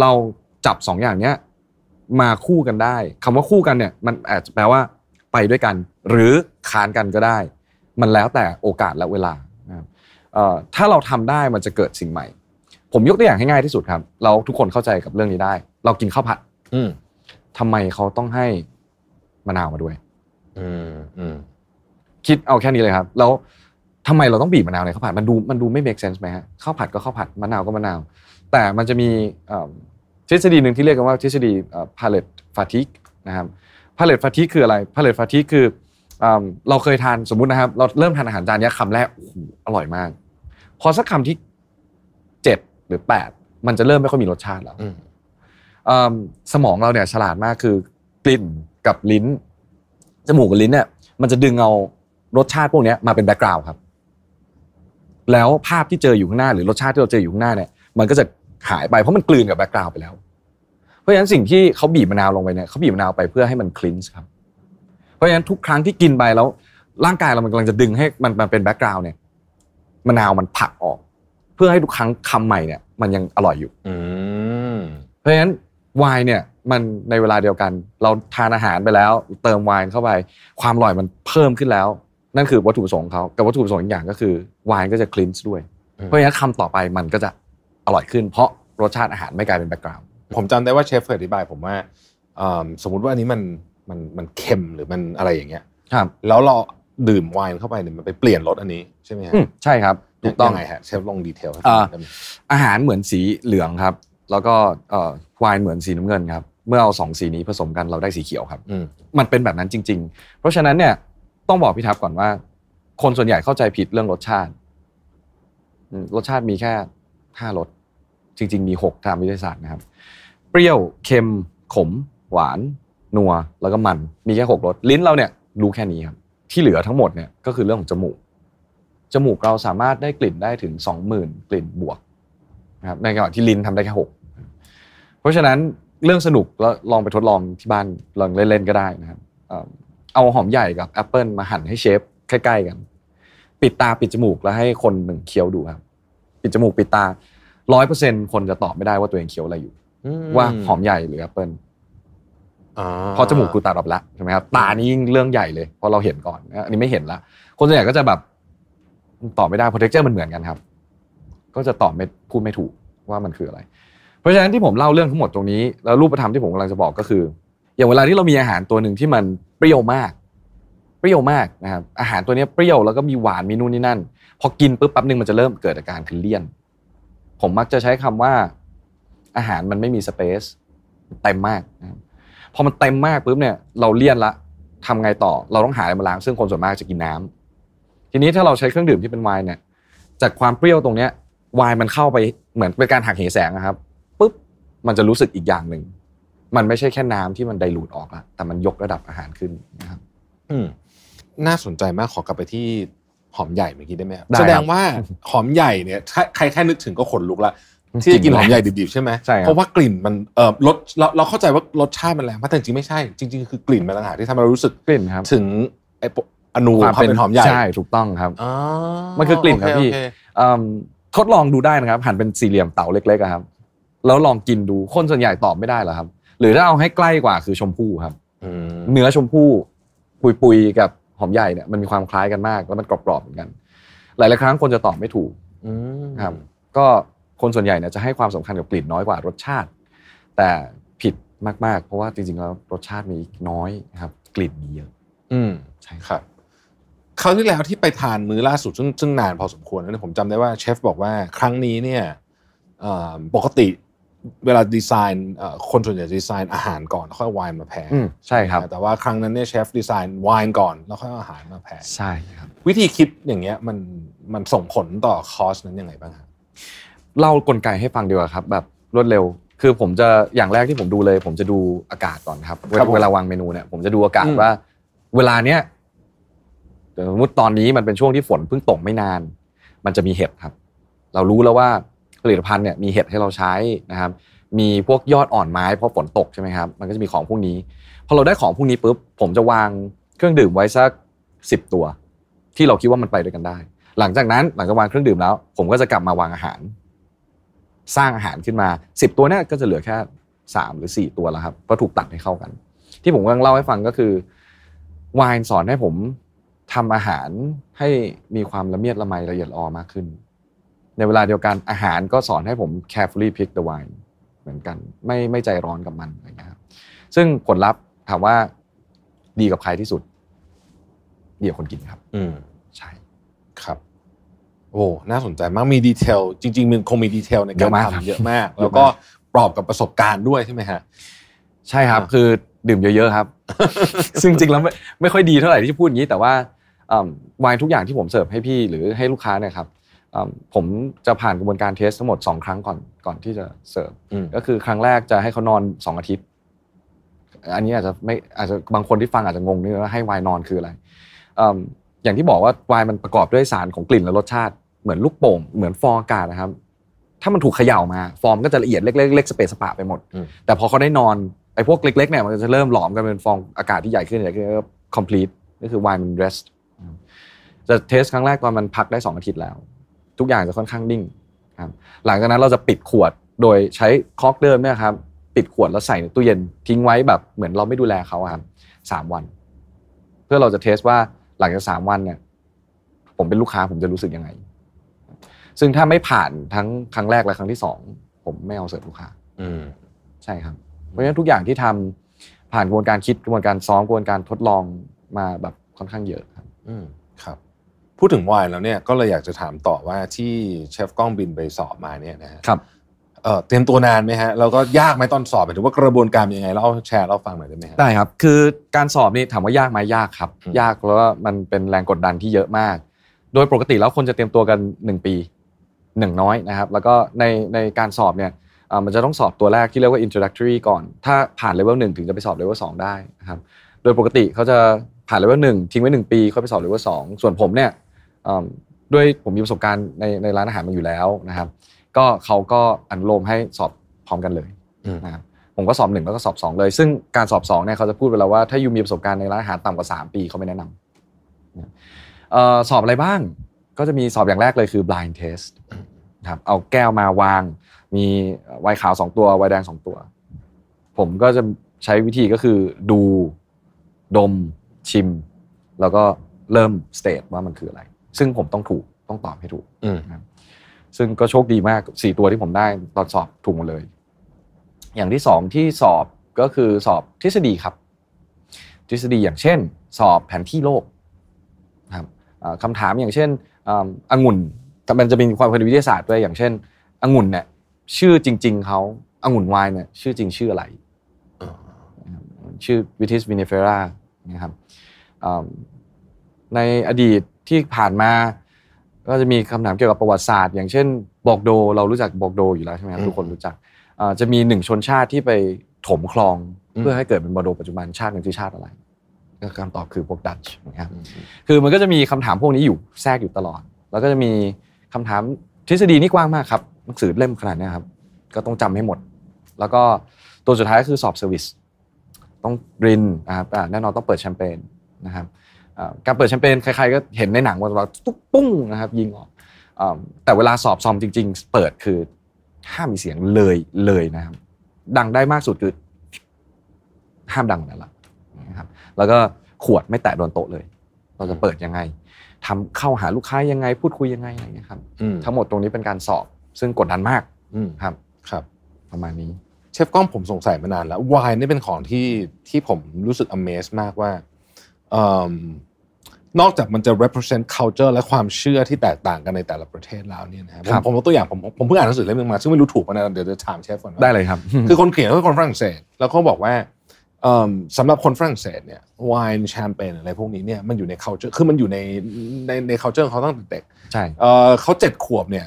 เราจับสองอย่างเนี้ยมาคู่กันได้ คำว่าคู่กันเนี่ย มันอาจจะแปลว่าไปด้วยกัน หรือคานกันก็ได้ มันแล้วแต่โอกาสและเวลานะถ้าเราทำได้มันจะเกิดสิ่งใหม่ ผมยกตัวอย่างให้ง่ายที่สุดครับ เราทุกคนเข้าใจกับเรื่องนี้ได้ เรากินข้าวผัด อืทำไมเขาต้องให้มะนาวมาด้วยอืคิดเอาแค่นี้เลยครับ แล้วทำไมเราต้องบีบมะนาวในข้าวผัดมันดูมันดูไม่ make sense ไหมฮะข้าวผัดก็ข้าวผัดมะนาวก็มะนาว แต่มันจะมีทฤษฎีหนึ่งที่เรียกกันว่าทฤษฎีพาเลตฟา a ิกนะครับพาเลตฟา a ิกคืออะไรพาเลตฟา a ิกคือ เราเคยทานสมมุตินะครับ เราเริ่มทานอาหารจานนี้คำแรกโอ้อร่อยมาก พอสักคำที่เจ็ดหรือแปดมันจะเริ่มไม่ค่อยมีรสชาติแล้ว สมองเราเนี่ยฉลาดมากคือ กลิ่นกับลิ้น จมูกกับลิ้นเนี่ย มันจะดึงเอารสชาติพวกนี้มาเป็นแบ็กกราวด์ครับ แล้วภาพที่เจออยู่ข้างหน้า หรือรสชาติที่เราเจออยู่ข้างหน้าเนี่ยมันก็จะหายไปเพราะมันกลืนกับแบ็กกราวไปแล้ว เพราะฉะนั้นสิ่งที่เขาบีบมะนาวลงไปเนี่ยเขาบีบมะนาวไปเพื่อให้มันคลินส์ครับ เพราะฉะนั้นทุกครั้งที่กินไปแล้วร่างกายเรามันกำลังจะดึงให้มันมันเป็นแบ็กกราวเนี่ยมะนาวมันผักออก เพื่อให้ทุกครั้งคำใหม่เนี่ย มันยังอร่อยอยู่เพราะฉะนั้นไวน์เนี่ยมันในเวลาเดียวกัน เราทานอาหารไปแล้ว เติมไวน์เข้าไปความอร่อยมันเพิ่มขึ้นแล้วนั่นคือวัตถุประสงค์เขากับวัตถุประสงค์อีกอย่างก็คือไวน์ก็จะคลินส์ด้วย เพราะฉะนั้นคำต่อไปมันก็จะอร่อยขึ้นเพราะรสชาติอาหารไม่กลายเป็นแบ็กกราวด์ผมจำได้ว่าเชฟเคยอธิบายผมว่าสมมุติว่าอันนี้มันมันมันเค็มหรือมันอะไรอย่างเงี้ย ครับ แล้วเราดื่มไวน์เข้าไปเนี่ยมันไปเปลี่ยนรสอันนี้ ใช่ไหมฮะใช่ครับถูกต้องไงฮะเชฟลงดีเทล อาหารเหมือนสีเหลืองครับ แล้วก็ไวน์เหมือนสีน้ำเงินครับ เมื่อเอาสองสีนี้ผสมกันเราได้สีเขียวครับมันเป็นแบบนั้นจริง ๆ เพราะฉะนั้นเนี่ยต้องบอกพี่ทับก่อนว่า คนส่วนใหญ่เข้าใจผิดเรื่องรสชาติรสชาติมีแค่ห้ารสจริงๆมีหกตามวิทยาศาสตร์นะครับเปรี้ยวเค็มขม หวานนัว แล้วก็มันมีแค่หกรสลิ้นเราเนี่ยรู้แค่นี้ครับ ที่เหลือทั้งหมดเนี่ยก็คือเรื่องของจมูก จมูกเราสามารถได้กลิ่นได้ถึงสองหมื่นกลิ่นบวกนะครับในขณะที่ลิ้นทำได้แค่หกเพราะฉะนั้นเรื่องสนุกแล้วลองไปทดลองที่บ้านลองเล่นๆก็ได้นะครับเอาหอมใหญ่กับแอปเปิลมาหั่นให้เชฟใกล้ๆกัน ปิดตาปิดจมูกแล้วให้คนหนึ่งเคี้ยวดูครับปิดจมูกปิดตา ร้อยเปอร์เซ็นคนจะตอบไม่ได้ว่าตัวเองเคี้ยวอะไรอยู่ว่าหอมใหญ่หรือแอปเปิ้ลเพราะจมูกกูตาดับละใช่ไหมครับ ตานี่ยิ่งเรื่องใหญ่เลยเพราะเราเห็นก่อนอันนี้ไม่เห็นละ คนส่วนใหญ่ก็จะแบบตอบไม่ได้เพราะเท็กเจอร์มันเหมือนกันครับก็จะตอบไม่พูดไม่ถูกว่ามันคืออะไร เพราะฉะนั้นที่ผมเล่าเรื่องทั้งหมดตรงนี้ แล้วรูปธรรมที่ผมกำลังจะบอกก็คือ อย่างเวลาที่เรามีอาหารตัวหนึ่งที่มันเปรี้ยวมากเปรี้ยวมากนะครับอาหารตัวนี้เปรี้ยวแล้วก็มีหวานมีนู่นนี่นั่น พอกินปุ๊บแป๊บนึงมันจะเริ่มเกิดอาการคือเลี่ยน ผมมักจะใช้คำว่า อาหารมันไม่มีสเปซเต็มมากนะพอมันเต็มมากปุ๊บเนี่ยเราเลี่ยนละ ทำไงต่อเราต้องหาอะไรมาล้างซึ่งคนส่วนมากจะกินน้ำ ทีนี้ถ้าเราใช้เครื่องดื่มที่เป็นไวน์เนี่ย จากความเปรี้ยวตรงเนี้ยวน์มันเข้าไปเหมือนเป็นการหักเหแสงนะครับปุ๊บมันจะรู้สึกอีกอย่างหนึ่งมันไม่ใช่แค่น้ำที่มันไดรูดออกละแต่มันยกระดับอาหารขึ้นนะครับ อืมน่าสนใจมากขอกลับไปที่หอมใหญ่เมื่อกี้ได้ไหมแสดงว่าหอมใหญ่เนี่ยใครแค่นึกถึงก็ขนลุกละที่จะกินหอมใหญ่ดิบๆใช่ไหมเพราะว่ากลิ่นมันเออรสเราเราเข้าใจว่ารสชาติมันแรงแต่จริงๆไม่ใช่ จริงๆคือกลิ่นมันต่างหากที่ทำให้เรารู้สึกกลิ่นครับถึงไออนูความเป็นหอมใหญ่ใช่ถูกต้องครับมันคือกลิ่นครับพี่ทดลองดูได้นะครับหั่นเป็นสี่เหลี่ยมเต๋าเล็กๆครับแล้วลองกินดูคนส่วนใหญ่ตอบไม่ได้หรอครับ หรือถ้าเอาให้ใกล้กว่าคือชมพู่ครับเนื้อชมพู่ปุยๆกับหอมใหญ่เนี่ยมันมีความคล้ายกันมากแล้วมันกรอบๆเหมือนกัน หลายๆครั้งคนจะตอบไม่ถูกครับก็คนส่วนใหญ่เนี่ยจะให้ความสำคัญกับกลิ่นน้อยกว่ารสชาติ แต่ผิดมากๆ เพราะว่าจริงๆแล้วรสชาติมีน้อยครับ กลิ่นมีเยอะอืมใช่ครับคราวที่แล้วที่ไปทานมื้อล่าสุดซึ่งนานพอสมควรนะผมจำได้ว่าเชฟบอกว่าครั้งนี้เนี่ยปกติเวลาดีไซน์คนส่วนใหญ่ดีไซน์อาหารก่อนแล้วค่อยไวน์มาแพงใช่ครับ แต่ว่าครั้งนั้นเนี่ยเชฟดีไซน์ไวน์ก่อน แล้วค่อยอาหารมาแพง ใช่ครับ วิธีคิดอย่างเงี้ยมันมันส่งผลต่อคอสนั้นยังไงบ้างครับเล่ากลไกให้ฟังดีกว่าครับ แบบรวดเร็วคือผมจะอย่างแรกที่ผมดูเลย ผมจะดูอากาศก่อนครับ เวลาวางเมนูเนี่ย ผมจะดูอากาศว่า เวลาเนี้ยสมมติตอนนี้มันเป็นช่วงที่ฝนเพิ่งตกไม่นาน มันจะมีเห็บครับ เรารู้แล้วว่าผลิตภัณฑ์เนี่ยมีเห็ดให้เราใช้นะครับ มีพวกยอดอ่อนไม้เพราะฝนตกใช่ไหมครับมันก็จะมีของพวกนี้พอเราได้ของพวกนี้ปุ๊บผมจะวางเครื่องดื่มไว้สักสิบตัว ที่เราคิดว่ามันไปด้วยกันได้ หลังจากนั้น หลังจากวางเครื่องดื่มแล้ว ผมก็จะกลับมาวางอาหาร สร้างอาหารขึ้นมาสิบตัวเนี่ยก็จะเหลือแค่สามหรือสี่ตัวแล้วครับเพราะถูกตัดให้เข้ากัน ที่ผมกำลังเล่าให้ฟังก็คือวายสอนให้ผมทำอาหารให้มีความละเมียดละไมละเอียดอ่อมากขึ้นในเวลาเดียวกันอาหารก็สอนให้ผม carefully pick the wine เหมือนกัน ไม่ไม่ใจร้อนกับมันอะไรเงี้ยครับซึ่งผลลัพธ์ถามว่าดีกับใครที่สุดดีกับคนกินครับ อืมใช่ครับโอ้น่าสนใจมากมีดีเทลจริงๆมันคงมีดีเทลในการทำเยอะมาก แล้วก็ปรอบกับประสบการณ์ด้วยใช่ไหมฮะ ใช่ครับ คือดื่มเยอะๆครับ ซึ่งจริงแล้วไม่ไม่ค่อยดีเท่าไหร่ที่พูดอย่างนี้ แต่ว่าวายทุกอย่างที่ผมเสิร์ฟให้พี่ หรือให้ลูกค้านะครับผมจะผ่านกระบวนการเทสทั้งหมดสองครั้งก่อนก่อนที่จะเสิร์ฟ ก็คือครั้งแรกจะให้เขานอนสองอาทิตย์ อันนี้อาจจะไม่อาจจะบางคนที่ฟังอาจจะงงนี่ว่าให้วายนอนคืออะไร อย่างที่บอกว่าวายมันประกอบด้วยสารของกลิ่นและรสชาติ เหมือนลูกโป่ง เหมือนฟองอากาศนะครับ ถ้ามันถูกเขย่ามาฟอร์มก็จะละเอียดเล็กๆเล็กสเปซสปะไปหมด แต่พอเขาได้นอนไอ้พวกเล็กๆเนี่ยมันจะเริ่มหลอมกันเป็นฟองอากาศที่ใหญ่ขึ้นใหญ่ขึ้นก็ complete ก็คือวายมัน rest จะเทสครั้งแรกตอนมันพักได้2อาทิตย์แล้วทุกอย่างจะค่อนข้างนิ่งครับ หลังจากนั้นเราจะปิดขวดโดยใช้คอกเดิมเนี่ยครับ ปิดขวดแล้วใส่ในตู้เย็นทิ้งไว้แบบเหมือนเราไม่ดูแลเขาครับสามวัน เพื่อเราจะเทสว่าหลังจากสามวันเนี่ย ผมเป็นลูกค้าผมจะรู้สึกยังไง ซึ่งถ้าไม่ผ่านทั้งครั้งแรกและครั้งที่สองผมไม่เอาเสิร์ฟลูกค้าอืใช่ครับ เพราะฉะนั้นทุกอย่างที่ทำผ่านกระบวนการคิดกระบวนการซ้อมกระบวนการทดลองมาแบบค่อนข้างเยอะครับอืครับพูดถึงไวน์แล้วเนี่ยก็เลยอยากจะถามต่อว่าที่เชฟกล้องบินไปสอบมาเนี่ยนะครับเตรียมตัวนานไหมฮะแล้วก็ยากไหมตอนสอบหมายถึงว่ากระบวนการยังไงเราแชร์เราฟังหน่อยได้ไหมได้ครับ คือการสอบนี่ถามว่ายากไหมยากครับ ยากแล้วมันเป็นแรงกดดันที่เยอะมาก โดยปกติแล้วคนจะเตรียมตัวกัน 1 ปีหนึ่งน้อยนะครับ แล้วก็ในในการสอบเนี่ยมันจะต้องสอบตัวแรกที่เรียกว่า introductory ก่อนถ้าผ่านเลเวลหนึ่งถึงจะไปสอบเลเวลสองได้นะครับโดยปกติเขาจะผ่านเลเวลหนึ่งทิ้งไว้หนึ่งปีค่อยไปสอบเลเวลสองส่วนผมเนี่ยด้วยผมมีประสบการณ์ในในร้านอาหารมาอยู่แล้วนะครับ ก็เขาก็อนุโลมให้สอบพร้อมกันเลยนะผมก็สอบหนึ่งแล้วก็สอบสองเลย ซึ่งการสอบสองเนี่ยเขาจะพูดไปแล้วว่าถ้าอยู่มีประสบการณ์ในร้านอาหารต่ำกว่าสามปีเขาไม่แนะนำสอบอะไรบ้าง ก็จะมีสอบอย่างแรกเลยคือ blind test ครับ เอาแก้วมาวาง มีไวนขาวสองตัว ไวนแดงสองตัว ผมก็จะใช้วิธีก็คือดู ดม ชิม แล้วก็เริ่มสเตทว่ามันคืออะไรซึ่งผมต้องถูกต้องตอบให้ถูก ซึ่งก็โชคดีมากสี่ตัวที่ผมได้ตอนสอบถูกหมดเลย อย่างที่สองที่สอบก็คือสอบทฤษฎีครับ ทฤษฎีอย่างเช่น สอบแผนที่โลกครับคำถามอย่างเช่นองุ่นมันจะมีความเป็นวิทยาศาสตร์ด้วยอย่างเช่นองุ่นเนี่ยชื่อจริง ๆเขาองุ่นวายเนี่ยชื่อจริงชื่ออะไรชื่อวิทิสวินนเฟรานะครับในอดีตที่ผ่านมาก็จะมีคำถามเกี่ยวกับประวัติศาสตร์อย่างเช่นบอกโด เรารู้จักบอกโด อยู่แล้วใช่ไหมทุกคนรู้จัก จะมีหนึ่งชนชาติที่ไปถมคลองเพื่อให้เกิดเป็นบอกโดปัจจุบันชาติหนึ่งชื่อชาติอะไรก็คำตอบคือพวกดัตช์นะครับคือมันก็จะมีคำถามพวกนี้อยู่แทรกอยู่ตลอด แล้วก็จะมีคำถามทฤษฎีนี่กว้างมากครับหนังสือเล่มขนาดนี้ครับ ก็ต้องจำให้หมด แล้วก็ตัวสุดท้ายก็คือสอบเซอร์วิสต้องรินนะครับแน่นอนต้องเปิดแชมเปญนะครับการเปิดแชมเปญใครๆก็เห็นในหนังว่าเราตุ๊กปุ้งนะครับ ยิงออกแต่เวลาสอบซอมจริงๆเปิดคือห้ามมีเสียงเลยเลยนะครับ ดังได้มากสุดคือห้ามดังนั่นแหละนะครับ แล้วก็ขวดไม่แตะโดนโต๊ะเลย เราจะเปิดยังไง ทำเข้าหาลูกค้ายังไง พูดคุยยังไงอะไรเงี้ยครับทั้งหมดตรงนี้เป็นการสอบซึ่งกดดันมากครับ ครับ ประมาณนี้ เชฟก้องผมสงสัยมานาน แล้ววายนี่เป็นของที่ที่ผมรู้สึกอเมซมากว่านอกจากมันจะ represent culture และความเชื่อที่แตกต่างกันในแต่ละประเทศแล้วเนี่ยนะครับผมยกตัวอย่างผมผมเพิ่งอ่านหนังสือเล่มนึงมาซึ่งไม่รู้ถูกป่ะนะเดี๋ยวจะถามเชฟก่อนได้เลยครับคือคนเขียนคือคนฝรั่งเศสแล้วเขาบอกว่าสำหรับคนฝรั่งเศสเนี่ยไวน์แชมเปญอะไรพวกนี้เนี่ยมันอยู่ใน culture คือมันอยู่ในในใน culture เขาตั้งแต่เด็กใช่เขาเจ็ดขวบเนี่ย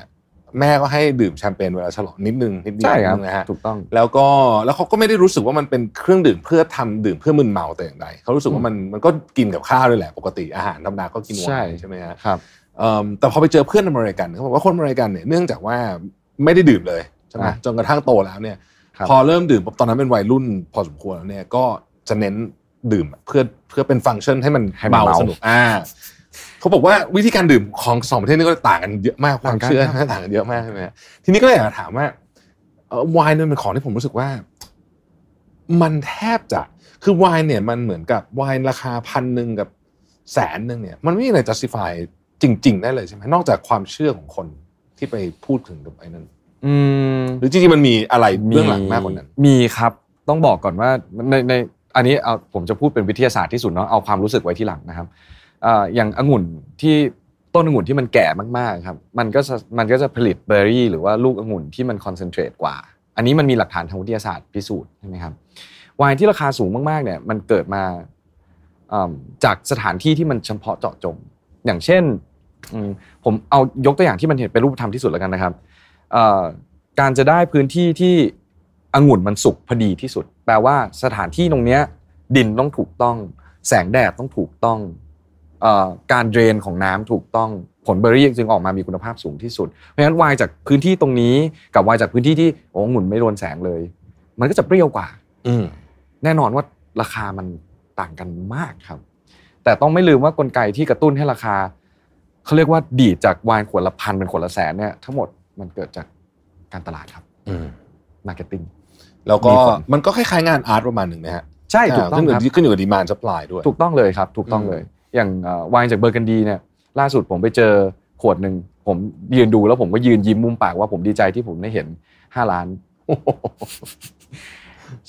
แม่ก็ให้ดื่มแชมเปญเวลาฉลองนิดนึงนิดเดียวนะฮะถูกต้องแล้วก็แล้วเขาก็ไม่ได้รู้สึกว่ามันเป็นเครื่องดื่มเพื่อทำดื่มเพื่อมึนเมาแต่อย่างใดเขารู้สึกว่ามันมันก็กินกับข้าวด้วยแหละ ปกติอาหารธรรมดาก็กินหวานใช่ไหมฮะครับแต่พอไปเจอเพื่อนอเมริกันเขาบอกว่าคนอเมริกันเนี่ยเนื่องจากว่าไม่ได้ดื่มเลยใช่ไหมจนกระทั่งโตแล้วเนี่ยพอเริ่มดื่มตอนนั้นเป็นวัยรุ่น พอสมควรแล้วเนี่ยก็จะเน้นดื่มเพื่อเพื่อเป็นฟังก์ชันให้มันเมาสนุกอ่าเขาบอกว่าวิธีการดื่มของสองประเทศนี่ก็ต่างกันเยอะมากความเชื่อต่างกันเยอะมากใช่ไหมทีนี้ก็เลยอยากถามว่าไวน์เนี่ยเป็นของที่ผมรู้สึกว่า มันแทบจะคือไวน์เนี่ย มันเหมือนกับไวน์ราคาพันหนึ่งกับแสนหนึ่งเนี่ย มันไม่มีอะไร justify จริง ๆ ได้เลยใช่ไหมนอกจากความเชื่อของคนที่ไปพูดถึงกับไอ้นั้นหรือจริงๆมันมีอะไรเบื้องหลังมากกว่านั้น มีครับต้องบอกก่อนว่าในในอันนี้เอาผมจะพูดเป็นวิทยาศาสตร์ที่สุดเนาะเอาความรู้สึกไว้ที่หลังนะครับอย่างองุ่นที่ต้นองุ่นที่มันแก่มากๆครับมันก็มันก็จะผลิตเบอร์รี่ หรือว่าลูกองุ่นที่มันคอนเซนเทรตกว่า อันนี้มันมีหลักฐานทางวิทยาศาสตร์พิสูจน์ใช่ไหมครับวายที่ราคาสูงมากๆเนี่ยมันเกิดมาจากสถานที่ที่มันเฉพาะเจาะจงอย่างเช่นผมเอายกตัวอย่างที่มันเห็นเป็นรูปธรรมที่สุดแล้วกันนะครับการจะได้พื้นที่ที่องุ่นมันสุกพอดีที่สุด แปลว่าสถานที่ตรงนี้ดินต้องถูกต้องแสงแดดต้องถูกต้องการเดรนของน้ำถูกต้องผลเบอร์รี่จึงออกมามีคุณภาพสูงที่สุดเพราะฉะนั้นวายจากพื้นที่ตรงนี้กับวายจากพื้นที่ที่โอ้หงุ่นไม่โดนแสงเลยมันก็จะเปรี้ยวกว่าอืแน่นอนว่าราคามันต่างกันมากครับแต่ต้องไม่ลืมว่ากลไกที่กระตุ้นให้ราคาเขาเรียกว่าดีดจากวายขวดละพันเป็นขวดละแสนเนี่ยทั้งหมดมันเกิดจากการตลาดครับมาร์เก็ตติ้งแล้วก็มันก็คล้ายๆงานอาร์ตประมาณหนึ่งนะฮะใช่ถูกต้องครับขึ้นอยู่กับดีมานด์สป라이ด้วยถูกต้องเลยครับถูกต้องเลยอย่างวายจากเบอร์กันดีเนี่ย ล่าสุดผมไปเจอขวดหนึ่ง ผมยืนดูแล้วผมก็ยืนยิ้มมุมปากว่าผมดีใจที่ผมได้เห็นห้าล้าน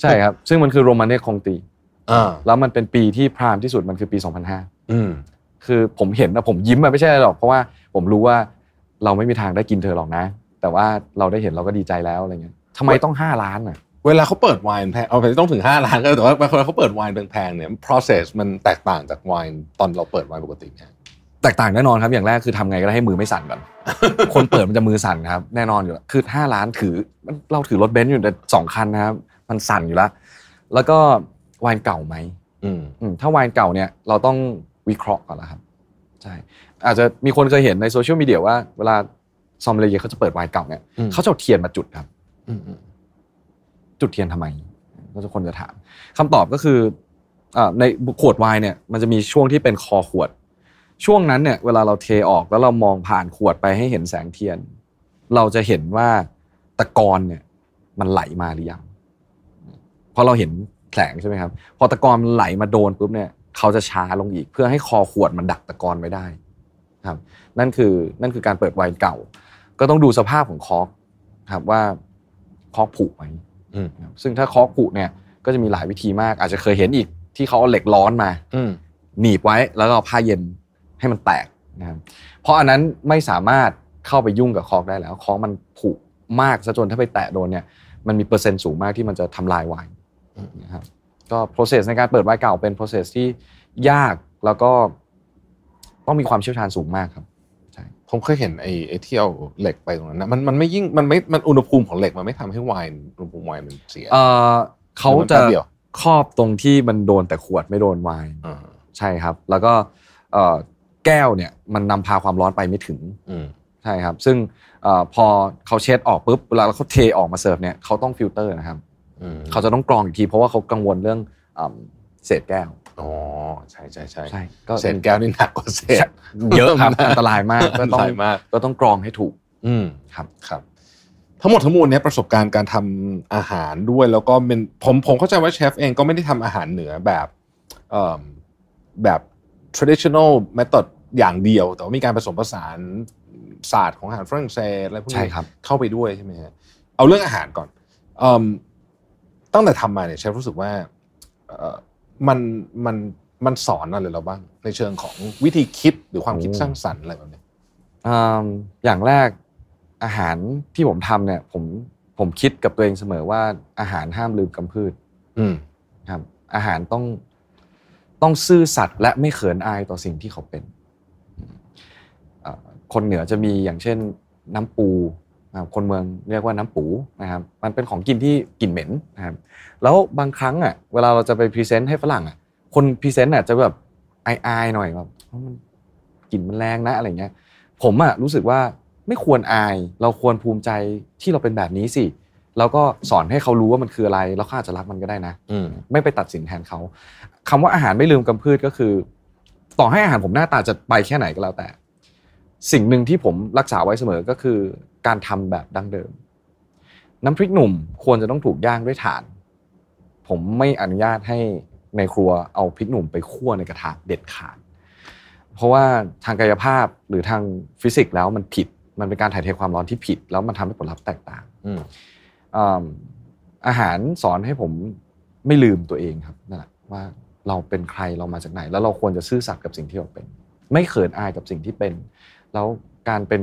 ใช่ครับ ซึ่งมันคือโรมาเน่คองตีแล้วมันเป็นปีที่พรามที่สุดมันคือปี 2005คือผมเห็นนะผมยิ้มไม่ใช่หรอก เพราะว่าผมรู้ว่าเราไม่มีทางได้กินเธอหรอกนะ แต่ว่าเราได้เห็นเราก็ดีใจแล้วอะไรเงี้ยทำไมต้องห้าล้านอ่ะเวลาเขาเปิดไวน์แพงเอาไปต้องถึง 5 ล้านก็แต่ว่าเวลาเขาเปิดไวน์แพงๆเนี่ย process มันแตกต่างจากไวน์ตอนเราเปิดไวน์ปกติเนี่ยแตกต่างแน่นอนครับอย่างแรกคือทำไงก็ได้ให้มือไม่สั่นก่อนคนเปิดมันจะมือสั่นครับ แน่นอนอยู่คือ 5 ล้านถือ เราถือรถเบนซ์อยู่แต่สองคันนะครับ มันสั่นอยู่แล้วแล้วก็ไวน์เก่าไหมถ้าไวน์เก่าเนี่ยเราต้องวิเคราะห์ก่อนแล้วครับใช่อาจจะมีคนเคยเห็นในโซเชียลมีเดียว่าเวลาซอมเลเยเขาจะเปิดไวน์เก่าเนี่ยเขาจะเทียนมาจุดครับจุดเทียนทำไมก็ทุกคนจะถามคำตอบก็คือในขวดไวน์เนี่ยมันจะมีช่วงที่เป็นคอขวด ช่วงนั้นเนี่ยเวลาเราเทออกแล้วเรามองผ่านขวดไปให้เห็นแสงเทียน เราจะเห็นว่าตะกอนเนี่ยมันไหลมาหรือยังเพราะเราเห็นแสงใช่ไหมครับ พอตะกอนมันไหลมาโดนปุ๊บเนี่ยเขาจะช้าลงอีกเพื่อให้คอขวดมันดักตะกอนไว้ได้ครับนั่นคือนั่นคือการเปิดไวน์เก่า ก็ต้องดูสภาพของคอกครับว่าคอกผุไหมซึ่งถ้าเคาะกุเนี่ยก็จะมีหลายวิธีมาก อาจจะเคยเห็นอีกที่เขาเอาเหล็กร้อนมาหนีบไว้แล้วก็ผ้าเย็นให้มันแตกนะครับเพราะอันนั้นไม่สามารถเข้าไปยุ่งกับคอกได้แล้วคอกมันผุมากซะจนถ้าไปแตะโดนเนี่ยมันมีเปอร์เซ็นต์สูงมากที่มันจะทำลายไวน์นะครับก็ process ในการเปิดไวน์เก่าเป็น process ที่ยากแล้วก็ต้องมีความเชี่ยวชาญสูงมากครับผมเคยเห็นไอ้ไอที่เอาเหล็กไปตรงนั้นนะมันมันไม่ยิ่งมันไม่มันอุณหภูมิของเหล็ก มันไม่ทำให้ไวน์อุณหภูมิไวน์มันเสียเขาจะครอบตรงที่มันโดนแต่ขวดไม่โดนไวน์ใช่ครับแล้วก็เอแก้วเนี่ยมันนำพาความร้อนไปไม่ถึงใช่ครับซึ่งพอเขาเช็ดออกปุ๊บเวลาเขาเทออกมาเสิร์ฟเนี่ยเขาต้องฟิลเตอร์นะครับเขาจะต้องกรองอีกที เพราะว่าเขากังวลเรื่องเศษแก้วอ๋อ ใช่ใช่ใช่ใช่ก็เศษแก้วนี่หนักกว่าเศษเยอะครับอันตรายมากก็ต้องก็ต้องกรองให้ถูก อืมครับครับ ทั้งหมดทั้งมวลเนี้ยประสบการณ์การทำอาหารด้วย แล้วก็เป็นผมผมเข้าใจว่าเชฟเองก็ไม่ได้ทำอาหารเหนือแบบเอ่อแบบ traditional method อย่างเดียว แต่ว่ามีการผสมผสานศาสตร์ของอาหารฝรั่งเศสอะไรพวกนี้เข้าไปด้วยใช่ไหมฮะเอาเรื่องอาหารก่อนตั้งแต่ทำมาเนี่ยเชฟรู้สึกว่ามันมันมันสอนอะไรเราบ้าง ในเชิงของวิธีคิดหรือความคิดสร้างสรรค์อะไรแบบนี้อย่างแรกอาหารที่ผมทำเนี่ยผมผมคิดกับตัวเองเสมอว่า อาหารห้ามลืมกำพืชอืครับอาหารต้องต้องซื่อสัตย์และไม่เขินอายต่อสิ่งที่เขาเป็นคนเหนือจะมีอย่างเช่นน้ำปูคนเมืองเรียกว่าน้ำปูนะครับ มันเป็นของกินที่กลิ่นเหม็นนะครับ แล้วบางครั้งอ่ะ เวลาเราจะไปพรีเซนต์ให้ฝรั่งอ่ะ คนพรีเซนต์อ่ะจะแบบอายๆหน่อยแบบมันกลิ่นมันแรงนะ อะไรเงี้ย ผมอ่ะรู้สึกว่าไม่ควรอาย เราควรภูมิใจที่เราเป็นแบบนี้สิ แล้วก็สอนให้เขารู้ว่ามันคืออะไร แล้วเขาอาจจะรักมันก็ได้นะไม่ไปตัดสินแทนเขา คำว่าอาหารไม่ลืมกำพืชก็คือ ต่อให้อาหารผมหน้าตาจะไปแค่ไหนก็แล้วแต่ สิ่งหนึ่งที่ผมรักษาไว้เสมอก็คือการทำแบบดั้งเดิม น้ำพริกหนุ่มควรจะต้องถูกย่างด้วยถ่าน ผมไม่อนุญาตให้ในครัวเอาพริกหนุ่ม ไปคั่วในกระทะเด็ดขาด เพราะว่าทางกายภาพหรือทางฟิสิกส์แล้วมันผิดมันเป็นการถ่ายเทความร้อนที่ผิด แล้วมันทำให้ผลลัพธ์แตกต่างอาหารสอนให้ผมไม่ลืมตัวเองครับนั่นแหละว่าเราเป็นใครเรามาจากไหน แล้วเราควรจะซื่อสัตย์กับสิ่งที่เราเป็น ไม่เขินอายกับสิ่งที่เป็น แล้วการเป็น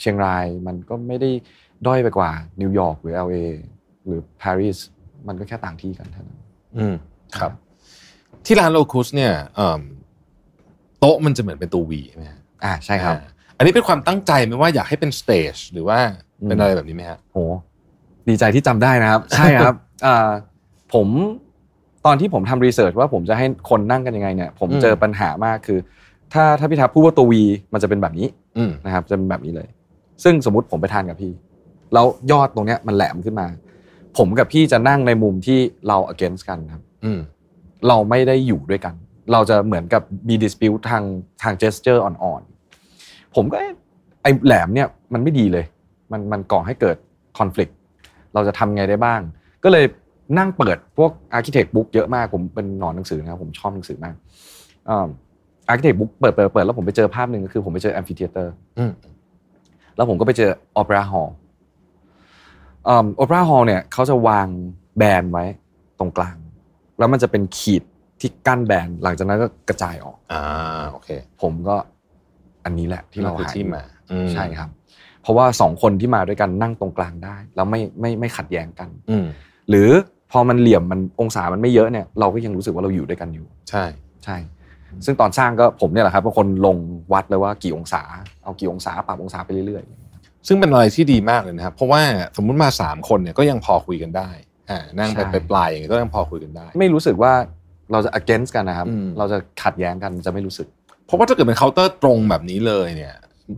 เชียงรายมันก็ไม่ได้ด้อยไปกว่า นิวยอร์ก หรือ LA หรือปารีสมันก็แค่ต่างที่กันเท่านั้นอืมครับ ที่ร้านโลคุสเนี่ยโต๊ะมันจะเหมือนเป็นตัววีใช่ไหมอ่าใช่ครับ อันนี้เป็นความตั้งใจไหมว่าอยากให้เป็นสเตจหรือว่าเป็นอะไรแบบนี้ไหมฮะโห ดีใจที่จำได้นะครับ ใช่ครับผมตอนที่ผมทำรีเสิร์ชว่าผมจะให้คนนั่งกันยังไงเนี่ยผมเจอปัญหามากคือ ถ้าถ้าพี่ทับพูดว่าตัววีมันจะเป็นแบบนี้นะครับ จะเป็นแบบนี้เลยซึ่งสมมติผมไปทานกับพี่แล้วยอดตรงเนี้ยมันแหลมขึ้นมา ผมกับพี่จะนั่งในมุมที่เรา against กันครับเราไม่ได้อยู่ด้วยกัน เราจะเหมือนกับมี dispute ทางทาง gesture อ่อนๆ ผมก็ไอ้แหลมเนี่ยมันไม่ดีเลย มันมันก่อให้เกิด conflict เราจะทำไงได้บ้าง ก็เลยนั่งเปิดพวก architect book เยอะมากผมเป็นหนอนหนังสือนะครับ ผมชอบหนังสือมากอาร์เคเต็กบุ๊กเปิดเปิดเปิดแล้วผมไปเจอภาพหนึ่งก็คือผมไปเจอแอมฟิเทเตอร์แล้วผมก็ไปเจอโอเปร่าฮอลล์โอเปร่าฮอลล์เนี่ยเขาจะวางแบนไว้ตรงกลาง แล้วมันจะเป็นขีดที่กั้นแบนหลังจากนั้นก็กระจายออก อ่าโอเค ผมก็อันนี้แหละที่เราหาที่มาใช่ครับ เพราะว่าสองคนที่มาด้วยกันนั่งตรงกลางได้แล้วไม่ไม่ไม่ขัดแย้งกันหรือพอมันเหลี่ยมมันองศามันไม่เยอะเนี่ยเราก็ยังรู้สึกว่าเราอยู่ด้วยกันอยู่ ใช่ ใช่ซึ่งตอนสร้างก็ผมเนี่ยแหละครับเป็นคนลงวัดเลยว่ากี่องศา เอากี่องศาปรับองศาไปเรื่อยๆ ซึ่งเป็นอะไรที่ดีมากเลยนะครับ เพราะว่าสมมุติมา 3 คนเนี่ยก็ยังพอคุยกันได้อ่านั่งไปปลายอย่างเงี้ยก็ยังพอคุยกันได้ไม่รู้สึกว่าเราจะ against กันนะครับเราจะขัดแย้งกันจะไม่รู้สึก เพราะว่าถ้าเกิดเป็นเคาน์เตอร์ตรงแบบนี้เลยเนี่ย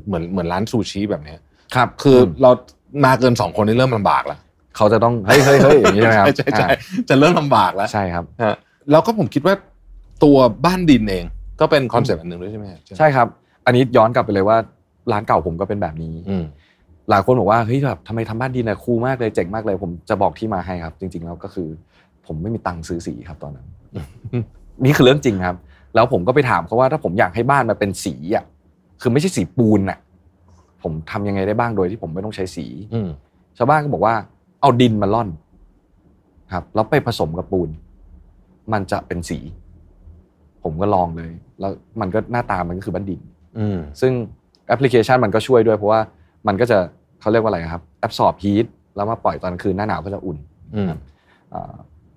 เหมือนเหมือนร้านซูชิแบบเนี้ยครับคือเรามาเกินสองคนนี่เริ่มลำบากแล้ว เขาจะต้องเฮ้ยเฮ้ยเฮ้ยอย่างนี้ใช่ไหมครับใช่ใช่จะเริ่มลำบากแล้วใช่ครับแล้วก็ผมคิดว่าตัวบ้านดินเอง ก็เป็นคอนเซ็ปต์อันหนึ่งด้วยใช่ไหมใช่ครับ อันนี้ย้อนกลับไปเลยว่า ร้านเก่าผมก็เป็นแบบนี้หลายคนบอกว่าเฮ้ยแบบทำไมทำบ้านดิน่ะคูลมากเลยเจ๋งมากเลย ผมจะบอกที่มาให้ครับ จริง ๆ แล้วก็คือ ผมไม่มีตังค์ซื้อสีครับตอนนั้นนี่คือเรื่องจริงครับ แล้วผมก็ไปถามเขาว่า ถ้าผมอยากให้บ้านมันเป็นสีอ่ะคือไม่ใช่สีปูนอ่ะผมทำยังไงได้บ้างโดยที่ผมไม่ต้องใช้สี อืชาวบ้านก็บอกว่า เอาดินมาล่อน ครับ แล้วไปผสมกับปูนมันจะเป็นสีผมก็ลองเลย แล้วมันก็หน้าตามันก็คือบันดินซึ่งแอปพลิเคชันมันก็ช่วยด้วยเพราะว่ามันก็จะเขาเรียกว่าอะไรครับแอบสอบฮีทแล้วมาปล่อยตอนกลางคืนหน้าหนาวเพื่อจะอุ่น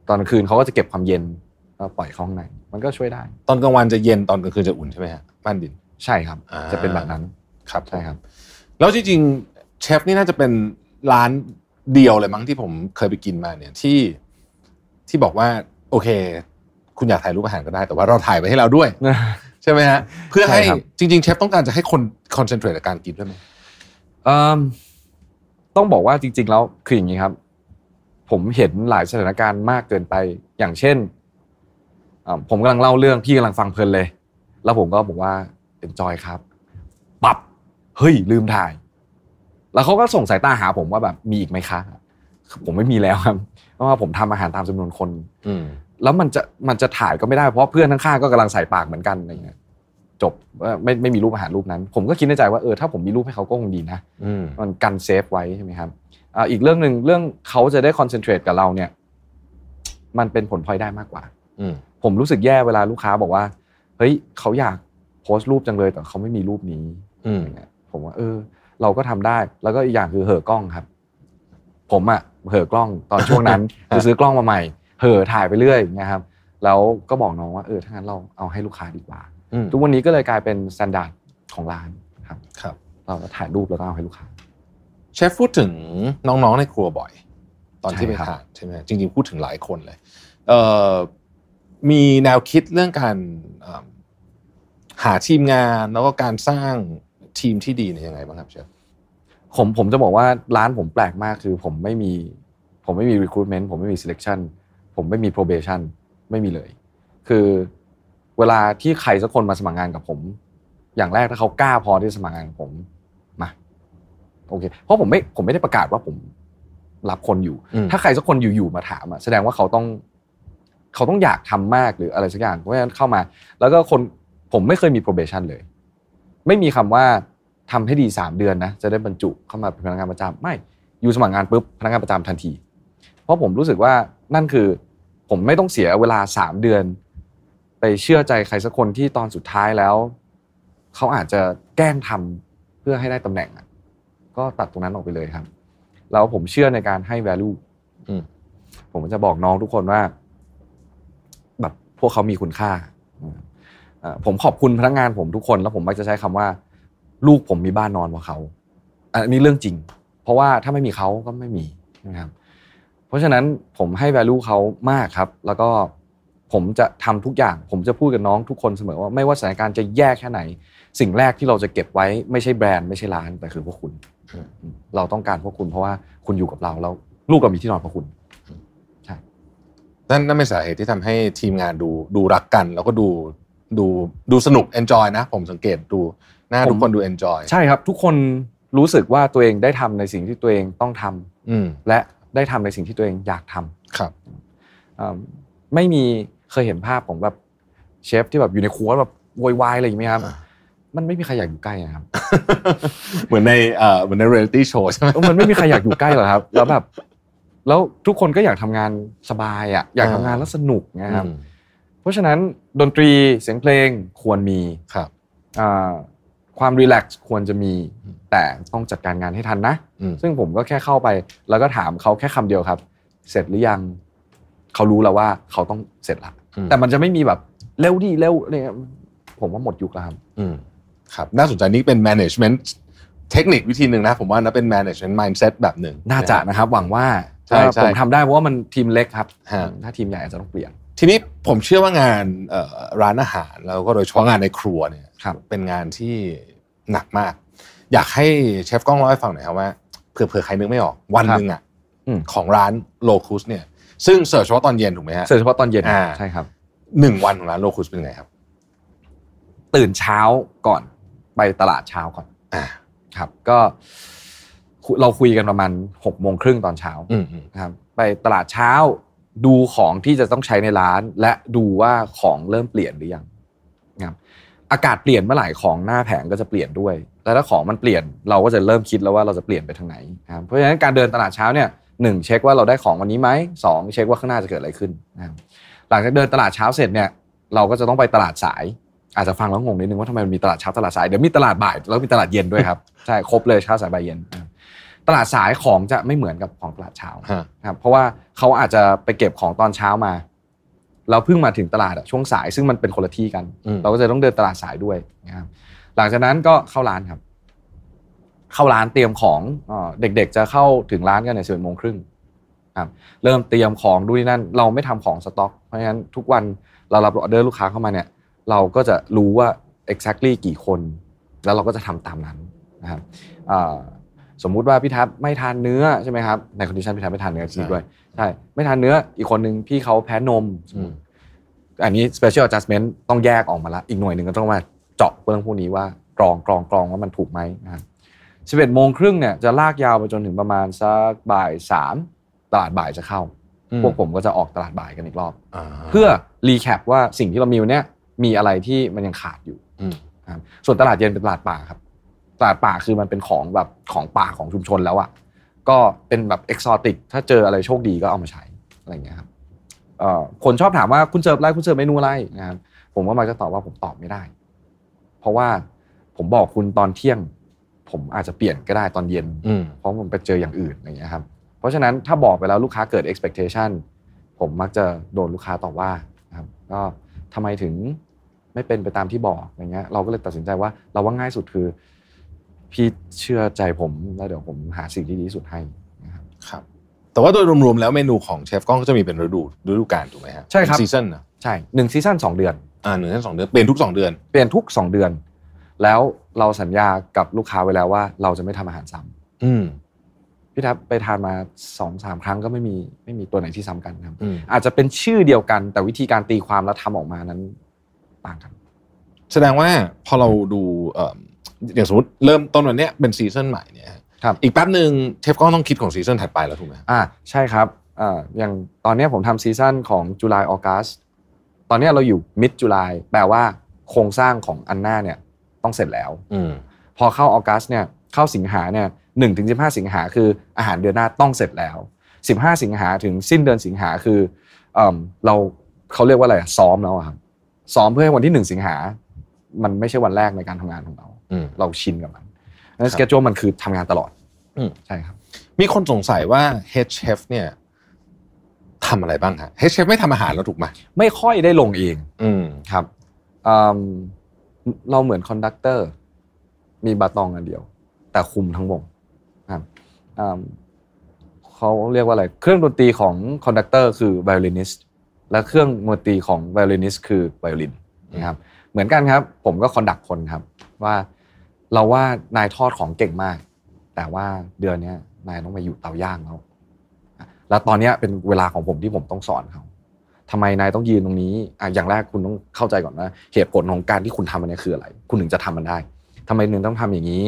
ตอนกลางคืนเขาก็จะเก็บความเย็นแล้วปล่อยเข้าข้างในมันก็ช่วยได้ ตอนกลางวันจะเย็นตอนกลางคืนจะอุ่นใช่ไหมฮะบ้านดินใช่ครับ จะเป็นแบบนั้นครับใช่ครับ แล้วจริงๆเชฟนี่น่าจะเป็นร้านเดียวเลยมั้งที่ผมเคยไปกินมาเนี่ยที่ที่บอกว่าโอเคคุณอยากถ่ายรูปอาหารก็ได้แต่ว่าเราถ่ายไว้ให้เราด้วยใช่ไหมฮะเพื่อให้จริงๆเชฟต้องการจะให้คนคอนเซนเทรตกับการกินด้วยไหมต้องบอกว่าจริง ๆ แล้วคืออย่างนี้ครับ ผมเห็นหลายสถานการณ์มากเกินไปอย่างเช่นผมกำลังเล่าเรื่องพี่กำลังฟังเพลินเลย แล้วผมก็บอกว่าเอ็นจอยครับปับเฮ้ยลืมถ่าย แล้วเขาก็ส่งสายตาหา ผมว่าแบบมีอีกไหมคะผมไม่มีแล้วครับ เพราะว่าผมทำอาหารตามจำนวนคนแล้วมันจะมันจะถ่ายก็ไม่ได้เพราะเพื่อนข้างๆก็กำลังใส่ปากเหมือนกันอะไรเงี้ย จบไม่ไม่มีรูปอาหารรูปนั้น ผมก็คิดในใจว่าเออถ้าผมมีรูปให้เขาก็คงดีนะมันกันเซฟไว้ใช่ไหมครับอีกเรื่องหนึ่งเรื่องเขาจะได้คอนเซนเทรตกับเราเนี่ย มันเป็นผลพลอยได้มากกว่าผมรู้สึกแย่เวลาลูกค้าบอกว่าเฮ้ยเขาอยากโพสต์รูปจังเลย แต่เขาไม่มีรูปนี้ อืผมว่าเออ เราก็ทำได้ แล้วก็อีกอย่างคือเหอกล้องครับ ผมอะเหอกล้องตอนช่วงนั้นไปซื้อกล้องมาใหม่เห่อถ่ายไปเรื่อยนะครับแล้วก็บอกน้องว่าเออถ้างั้นเราเอาให้ลูกค้าดีกว่าทุกวันนี้ก็เลยกลายเป็นสแตนดาร์ดของร้านครับ ครับ เราถ่ายรูปแล้วก็เอาให้ลูกค้าเชฟพูดถึงน้องๆในครัวบ่อยตอนที่ไปทานใช่ไหมจริงๆพูดถึงหลายคนเลยเมีแนวคิดเรื่องการหาทีมงานแล้วก็การสร้างทีมที่ดีเนี่ยยังไงบ้างครับเชฟผมผมจะบอกว่าร้านผมแปลกมากคือผมไม่มีผมไม่มี recruitment ผมไม่มี selection ผมไม่มี probation ไม่มีเลย คือเวลาที่ใครสักคนมาสมัครงานกับผม อย่างแรกถ้าเขากล้า พอที่จะสมัครงานกับผมมา โอเค เพราะผมไม่ผมไม่ได้ประกาศว่าผม รับคนอยู่ ถ้าใครสักคนอยู่ๆมาถามอ่ะแสดงว่าเขาต้องเขาต้องอยากทำมากหรืออะไรสักอย่างเพราะฉะนั้นเข้ามา แล้วก็คนผมไม่เคยมี probation เลย ไม่มีคำว่าทำให้ดีสามเดือนนะจะได้บรรจุเข้ามาเป็นพนักงานประจำ ไม่ อยู่สมัครงานปุ๊บพนักงานประจำทันทีราะผมรู้สึกว่านั่นคือ ผมไม่ต้องเสียเวลาสามเดือน ไปเชื่อใจใครสักคนที่ตอนสุดท้ายแล้ว เขาอาจจะแกล้งทำเพื่อให้ได้ตำแหน่งก็ตัดตรงนั้นออกไปเลยครับ แล้วผมเชื่อในการให้ value ผมจะบอกน้องทุกคนว่า แบบพวกเขามีคุณค่าผมขอบคุณพนักงานผมทุกคน แล้วผมมักจะใช้คำว่า ลูกผมมีบ้านนอนกว่าเขาอันนี้เรื่องจริง เพราะว่าถ้าไม่มีเขาก็ไม่มีนะครับเพราะฉะนั้นผมให้ value เขามากครับแล้วก็ ผมจะทำทุกอย่าง ผมจะพูดกับน้องทุกคนเสมอว่าไม่ว่าสถานการณ์จะแย่แค่ไหน สิ่งแรกที่เราจะเก็บไว้ ไม่ใช่แบรนด์ไม่ใช่ร้าน แต่คือพวกคุณ เราต้องการพวกคุณ เพราะว่าคุณอยู่กับเรา แล้วลูกก็มีที่นอนพวกคุณใช่นั่นนั่นเป็นสาเหตุที่ทำให้ทีมงานดูดูรักกัน แล้วก็ดูดูดูสนุกเอนจอยนะผมสังเกตดูหน้าทุกคนดูเอนจอยใช่ครับ ทุกคนรู้สึกว่าตัวเองได้ทำในสิ่งที่ตัวเองต้องทำ อืและได้ทำในสิ่งที่ตัวเองอยากทำครับ ไม่มีเคยเห็นภาพของแบบเชฟที่แบบอยู่ในครัวแบบวอยวายอะไรอย่างนี้ครับ มันไม่มีใครอยากอยู่ใกล้นะครับ เหมือนในเหมือนในเรียลิตี้โชว์ใช่ไหมมันไม่มีใครอยากอยู่ใกล้หรอกครับ แล้วแบบแล้วทุกคนก็อยากทำงานสบายอ่ะ อยากทำงานแล้วสนุกนะครับเพราะฉะนั้นดนตรีเสียงเพลงควรมี ครับความรีแลกซ์ควรจะมีแต่ต้องจัดการงานให้ทันนะ ซึ่งผมก็แค่เข้าไป แล้วก็ถามเขาแค่คำเดียวครับ เสร็จหรือยัง เขารู้แล้วว่าเขาต้องเสร็จละแต่มันจะไม่มีแบบ เร็วดีเร็วเนี่ยผมว่าหมดยุคแล้วครับครับ น่าสนใจนี่เป็น management เทคนิควิธีหนึ่งนะผมว่านะเป็น management mindset แบบหนึ่ง น่าจะนะครับ หวังว่าผมทำได้เพราะว่ามันทีมเล็กครับถ้าทีมใหญ่อาจจะต้องเปลี่ยน ทีนี้ผมเชื่อว่างานร้านอาหารแล้วก็โดยเฉพาะงานในครัวเนี่ยเป็นงานที่หนักมาก อยากให้เชฟกล้องเล่าให้ฟังหน่อยครับว่าเผื่อใครนึกไม่ออกวันหนึ่งอ่ะของร้านโลคุสเนี่ย ซึ่งเสิร์ชเฉพาะตอนเย็นถูกไหมฮะเสิร์ชเฉพาะตอนเย็นใช่ครับหนึ่งวันของร้านโลคุสเป็นไงครับ ตื่นเช้าก่อน ไปตลาดเช้าก่อนอ่าครับ ก็เราคุยกันประมาณหกโมงครึ่งตอนเช้าครับ ไปตลาดเช้าดูของที่จะต้องใช้ในร้านและดูว่าของเริ่มเปลี่ยนหรือยังอากาศเปลี่ยนเมื่อไหร่ของหน้าแผงก็จะเปลี่ยนด้วยแล้วถ้าของมันเปลี่ยนเราก็จะเริ่มคิดแล้วว่าเราจะเปลี่ยนไปทางไหนนะครับเพราะฉะนั้นการเดินตลาดเช้าเนี่ยหนึ่งเช็คว่าเราได้ของวันนี้ไหมสองเช็คว่าข้างหน้าจะเกิดอะไรขึ้นนะครับหลังจากเดินตลาดเช้าเสร็จเนี่ยเราก็จะต้องไปตลาดสาย อาจจะฟังแล้วงงนิดนึงว่าทำไมมันมีตลาดเช้าตลาดสายเดี๋ยวมีตลาดบ่ายแล้วมีตลาดเย็นด้วยครับใช่ครบเลยเช้าสายบ่ายเย็น ตลาดสายของจะไม่เหมือนกับของตลาดเช้าครับเพราะว่าเขาอาจจะไปเก็บของตอนเช้ามาเราเพิ่งมาถึงตลาดช่วงสายซึ่งมันเป็นคนละที่กันเราก็จะต้องเดินตลาดสายด้วยนะครับหลังจากนั้นก็เข้าร้านครับ เข้าร้านเตรียมของเด็กๆจะเข้าถึงร้านกันในสิบเอ็ดโมงครึ่งครับเริ่มเตรียมของดูนี่นั่นเราไม่ทำของสต็อก เพราะฉะนั้นทุกวันเรารับออเดอร์ลูกค้าเข้ามาเนี่ยเราก็จะรู้ว่า exactly กี่คน แล้วเราก็จะทำตามนั้นนะครับสมมุติว่าพี่ทัพไม่ทานเนื้อ ใช่ไหมครับ ในคอนดิชันพี่ทัพไม่ทานเนื้อจริงด้วยใช่ไม่ทานเนื้ออีกคนหนึ่งพี่เขาแพ้นม อันนี้ special adjustment ต้องแยกออกมาละ อีกหน่วยหนึ่งก็ต้องมาเจาะเรื่องพวกนี้ว่ากรองกรองกรองว่ามันถูกไหมนะสิบเอ็ดโมงครึ่งเนี่ยจะลากยาวไปจนถึงประมาณสักบ่ายสามตลาดบ่ายจะเข้า พวกผมก็จะออกตลาดบ่ายกันอีกรอบเพื่อรีแคปว่าสิ่งที่เรามีวันนี้มีอะไรที่มันยังขาดอยู่ส่วนตลาดเย็นเป็นตลาดป่าครับตลาดป่าคือมันเป็นของแบบของป่าของชุมชนแล้วอะก็เป็นแบบเอกซอติกถ้าเจออะไรโชคดีก็เอามาใช้อะไรเงี้ยครับคนชอบถามว่าคุณเจออะไรคุณเจอเมนูอะไรนะครับผมก็มักจะตอบว่าผมตอบไม่ได้ เพราะว่าผมบอกคุณตอนเที่ยง ผมอาจจะเปลี่ยนก็ได้ตอนเย็นเพราะผมไปเจออย่างอื่นอะไรเงี้ยครับเพราะฉะนั้นถ้าบอกไปแล้วลูกค้าเกิด expectation ผมมักจะโดนลูกค้าตอบว่านะครับก็ทำไมถึงไม่เป็นไปตามที่บอกอะไรเงี้ยเราก็เลยตัดสินใจว่าเราว่าง่ายสุดคือพี่เชื่อใจผม แล้วเดี๋ยวผมหาสิ่งที่ดีที่สุดให้นะครับ ครับ แต่ว่าโดยรวมๆ แล้วเมนูของเชฟก้องก็จะมีเป็นฤดูฤดูกาลถูกไหมฮะใช่ครับซีซั่นนะใช่หนึ่งซีซันสองเดือน อ่าหนึ่งซีซันสองเดือนเปลี่ยนทุกสองเดือน เปลี่ยนทุกสองเดือน แล้วเราสัญญากับลูกค้าไว้แล้วว่าเราจะไม่ทำอาหารซ้ำ อืมพี่ทับไปทานมาสองสามครั้งก็ไม่มีไม่มีตัวไหนที่ซ้ากันครับอาจจะเป็นชื่อเดียวกัน แต่วิธีการตีความและทำออกมานั้น ต่างกันแสดงว่าพอเราดูอย่างสมมติเริ่มต้นวันนี้เป็นซีซันใหม่เนี่ยครับอีกแป๊บหนึ่งเชฟก็ต้องคิดของซีซันถัดไปแล้วถูกไหมอ่าใช่ครับอ่าอย่างตอนนี้ผมทำซีซันของจุลายออกัสตอนนี้เราอยู่มิดจุลายแปลว่าโครงสร้างของอันหน้าเนี่ยต้องเสร็จแล้วอพอเข้าออกัสเนี่ยเข้าสิงหาเนี่ยหนึ่งถึงสิบห้าสิงหาคืออาหารเดือนหน้าต้องเสร็จแล้วสิบห้าสิงหาถึงสิ้นเดือนสิงหาคือเอเราเขาเรียกว่าอะไรซ้อมแล้วครับซ้อมเพื่อให้วันที่หนึ่งสิงหา มันไม่ใช่วันแรกในการทำงานของเราเราชินกับมัน แล้วสเกจจูมันคือทำงานตลอด ใช่ครับ มีคนสงสัยว่า h ฮดเช h เนี่ยทำอะไรบ้างฮะเฮดเชฟไม่ทำอาหารแล้วถูกไหมไม่ค่อยได้ลงเอง อืครับ เราเหมือนคอนดักเตอร์ มีบาตองอันเดียว แต่คุมทั้งวงครับเขาเรียกว่าอะไร เครื่องดนตรีของคอนดักเตอร์คือไวโอลินิสและเครื่องดนตรีของไวโอลินิสคือไวโอลินนะครับ เหมือนกันครับ ผมก็คอนดักคนครับว่าเราว่านายทอดของเก่งมาก แต่ว่าเดือนนี้นายต้องไปอยู่เตาย่างแล้วแล้วตอนนี้เป็นเวลาของผมที่ผมต้องสอนเขาทำไมนายต้องยืนตรงนี้อ่ะอย่างแรกคุณต้องเข้าใจก่อนว่าเหตุผลของการที่คุณทำมันนคืออะไรคุณถึงจะทำมันได้ ทำไมหนึ่งต้องทำอย่างนี้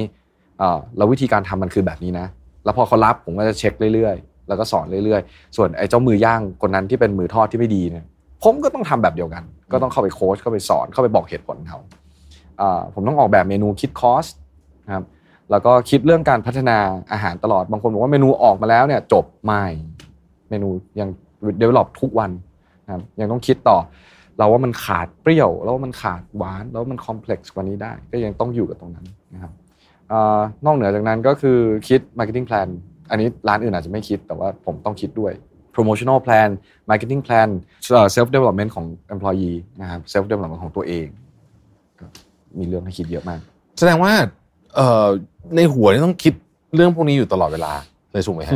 เราววิธีการทำมันคือแบบนี้นะแล้วพอเขารับผมก็จะเช็คเรื่อยๆ แล้วก็สอนเรื่อย ๆ ส่วนไอ้เจ้ามือย่างคนนั้นที่เป็นมือทอดที่ไม่ดีเนี่ยผมก็ต้องทำแบบเดียวกัน ก็ต้องเข้าไปโค้ชเข้าไปสอนเข้าไปบอกเหตุผลเขาผมต้องออกแบบเมนูคิดคอสนะครับแล้วก็คิดเรื่องการพัฒนาอาหารตลอดบางคนบอกว่าเมนูออกมาแล้วเนี่ยจบไม่เมนูยังเดเวล็อปทุกวันนะครับยังต้องคิดต่อเราว่ามันขาดเปรี้ยวแล้ว่ามันขาดหวานแล้วมันคอมเพล็กซ์กว่านี้ได้ก็ยังต้องอยู่กับตรงนั้นนะครับนอกเหนือจากนั้นก็คือคิด marketing plan อันนี้ร้านอื่นอาจจะไม่คิดแต่ว่าผมต้องคิดด้วย promotional plan marketing plan self development ของ employee นะครับ self development ของตัวเองมีเรื่องให้คิดเยอะมาก แสดงว่าในหัวนี่ต้องคิดเรื่องพวกนี้อยู่ตลอดเวลาเลยสูงไหมฮะ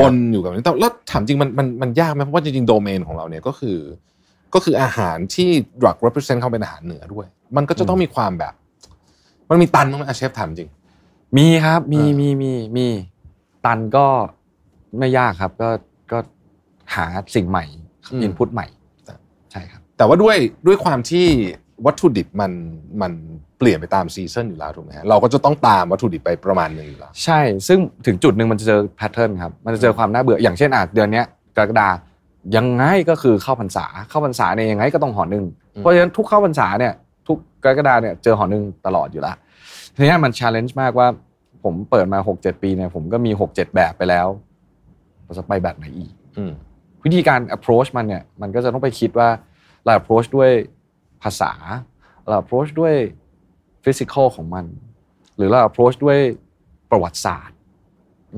วนอยู่กับนี้แล้วถามจริงมันมันมันยากไหมเพราะว่าจริงๆโดเมนของเราเนี่ยก็คือ ก็คืออาหารที่รัก represent เขาเป็นอาหารเหนือด้วย มันก็จะต้องมีความแบบ มันมีตันมั้งอาเชฟถามจริง มีครับมีมีมีมีตันก็ไม่ยากครับก็ก็หาสิ่งใหม่อินพุตใหม่ใช่ครับแต่ว่าด้วยด้วยความที่วัตถุดิบมันมันเปลี่ยนไปตามซีซันอยู่แล้วถูกไหมฮะเราก็จะต้องตามวัตถุดิบไปประมาณหนึ่งอยู่แล้วใช่ซึ่งถึงจุดหนึ่งมันจะเจอแพทเทิร์นครับ มันจะเจอความน่าเบื่ออย่างเช่นอาจเดือนนี้กรกฎายังไงก็คือเข้าพรรษาเข้าพรรษาเนี่ยยังไงก็ต้องห่อหนึ่งเพราะฉะนั้นทุกเข้าพรรษาเนี่ย ทุกกรกฎาเนี่ยเจอห่อหนึ่งตลอดอยู่ละทีนี้มันชาร์เลนจ์มากว่า ผมเปิดมาหกเจ็ดปีเนี่ยผมก็มีหกเจ็ดแบบไปแล้วเราจะไปแบบไหนอีกวิธีการ approach มันเนี่ยมันก็จะต้องไปคิดว่าเรา approach ด้วยภาษา เรา approach ด้วยฟิสิกอลของมัน หรือเรา approach ด้วยประวัติศาสตร์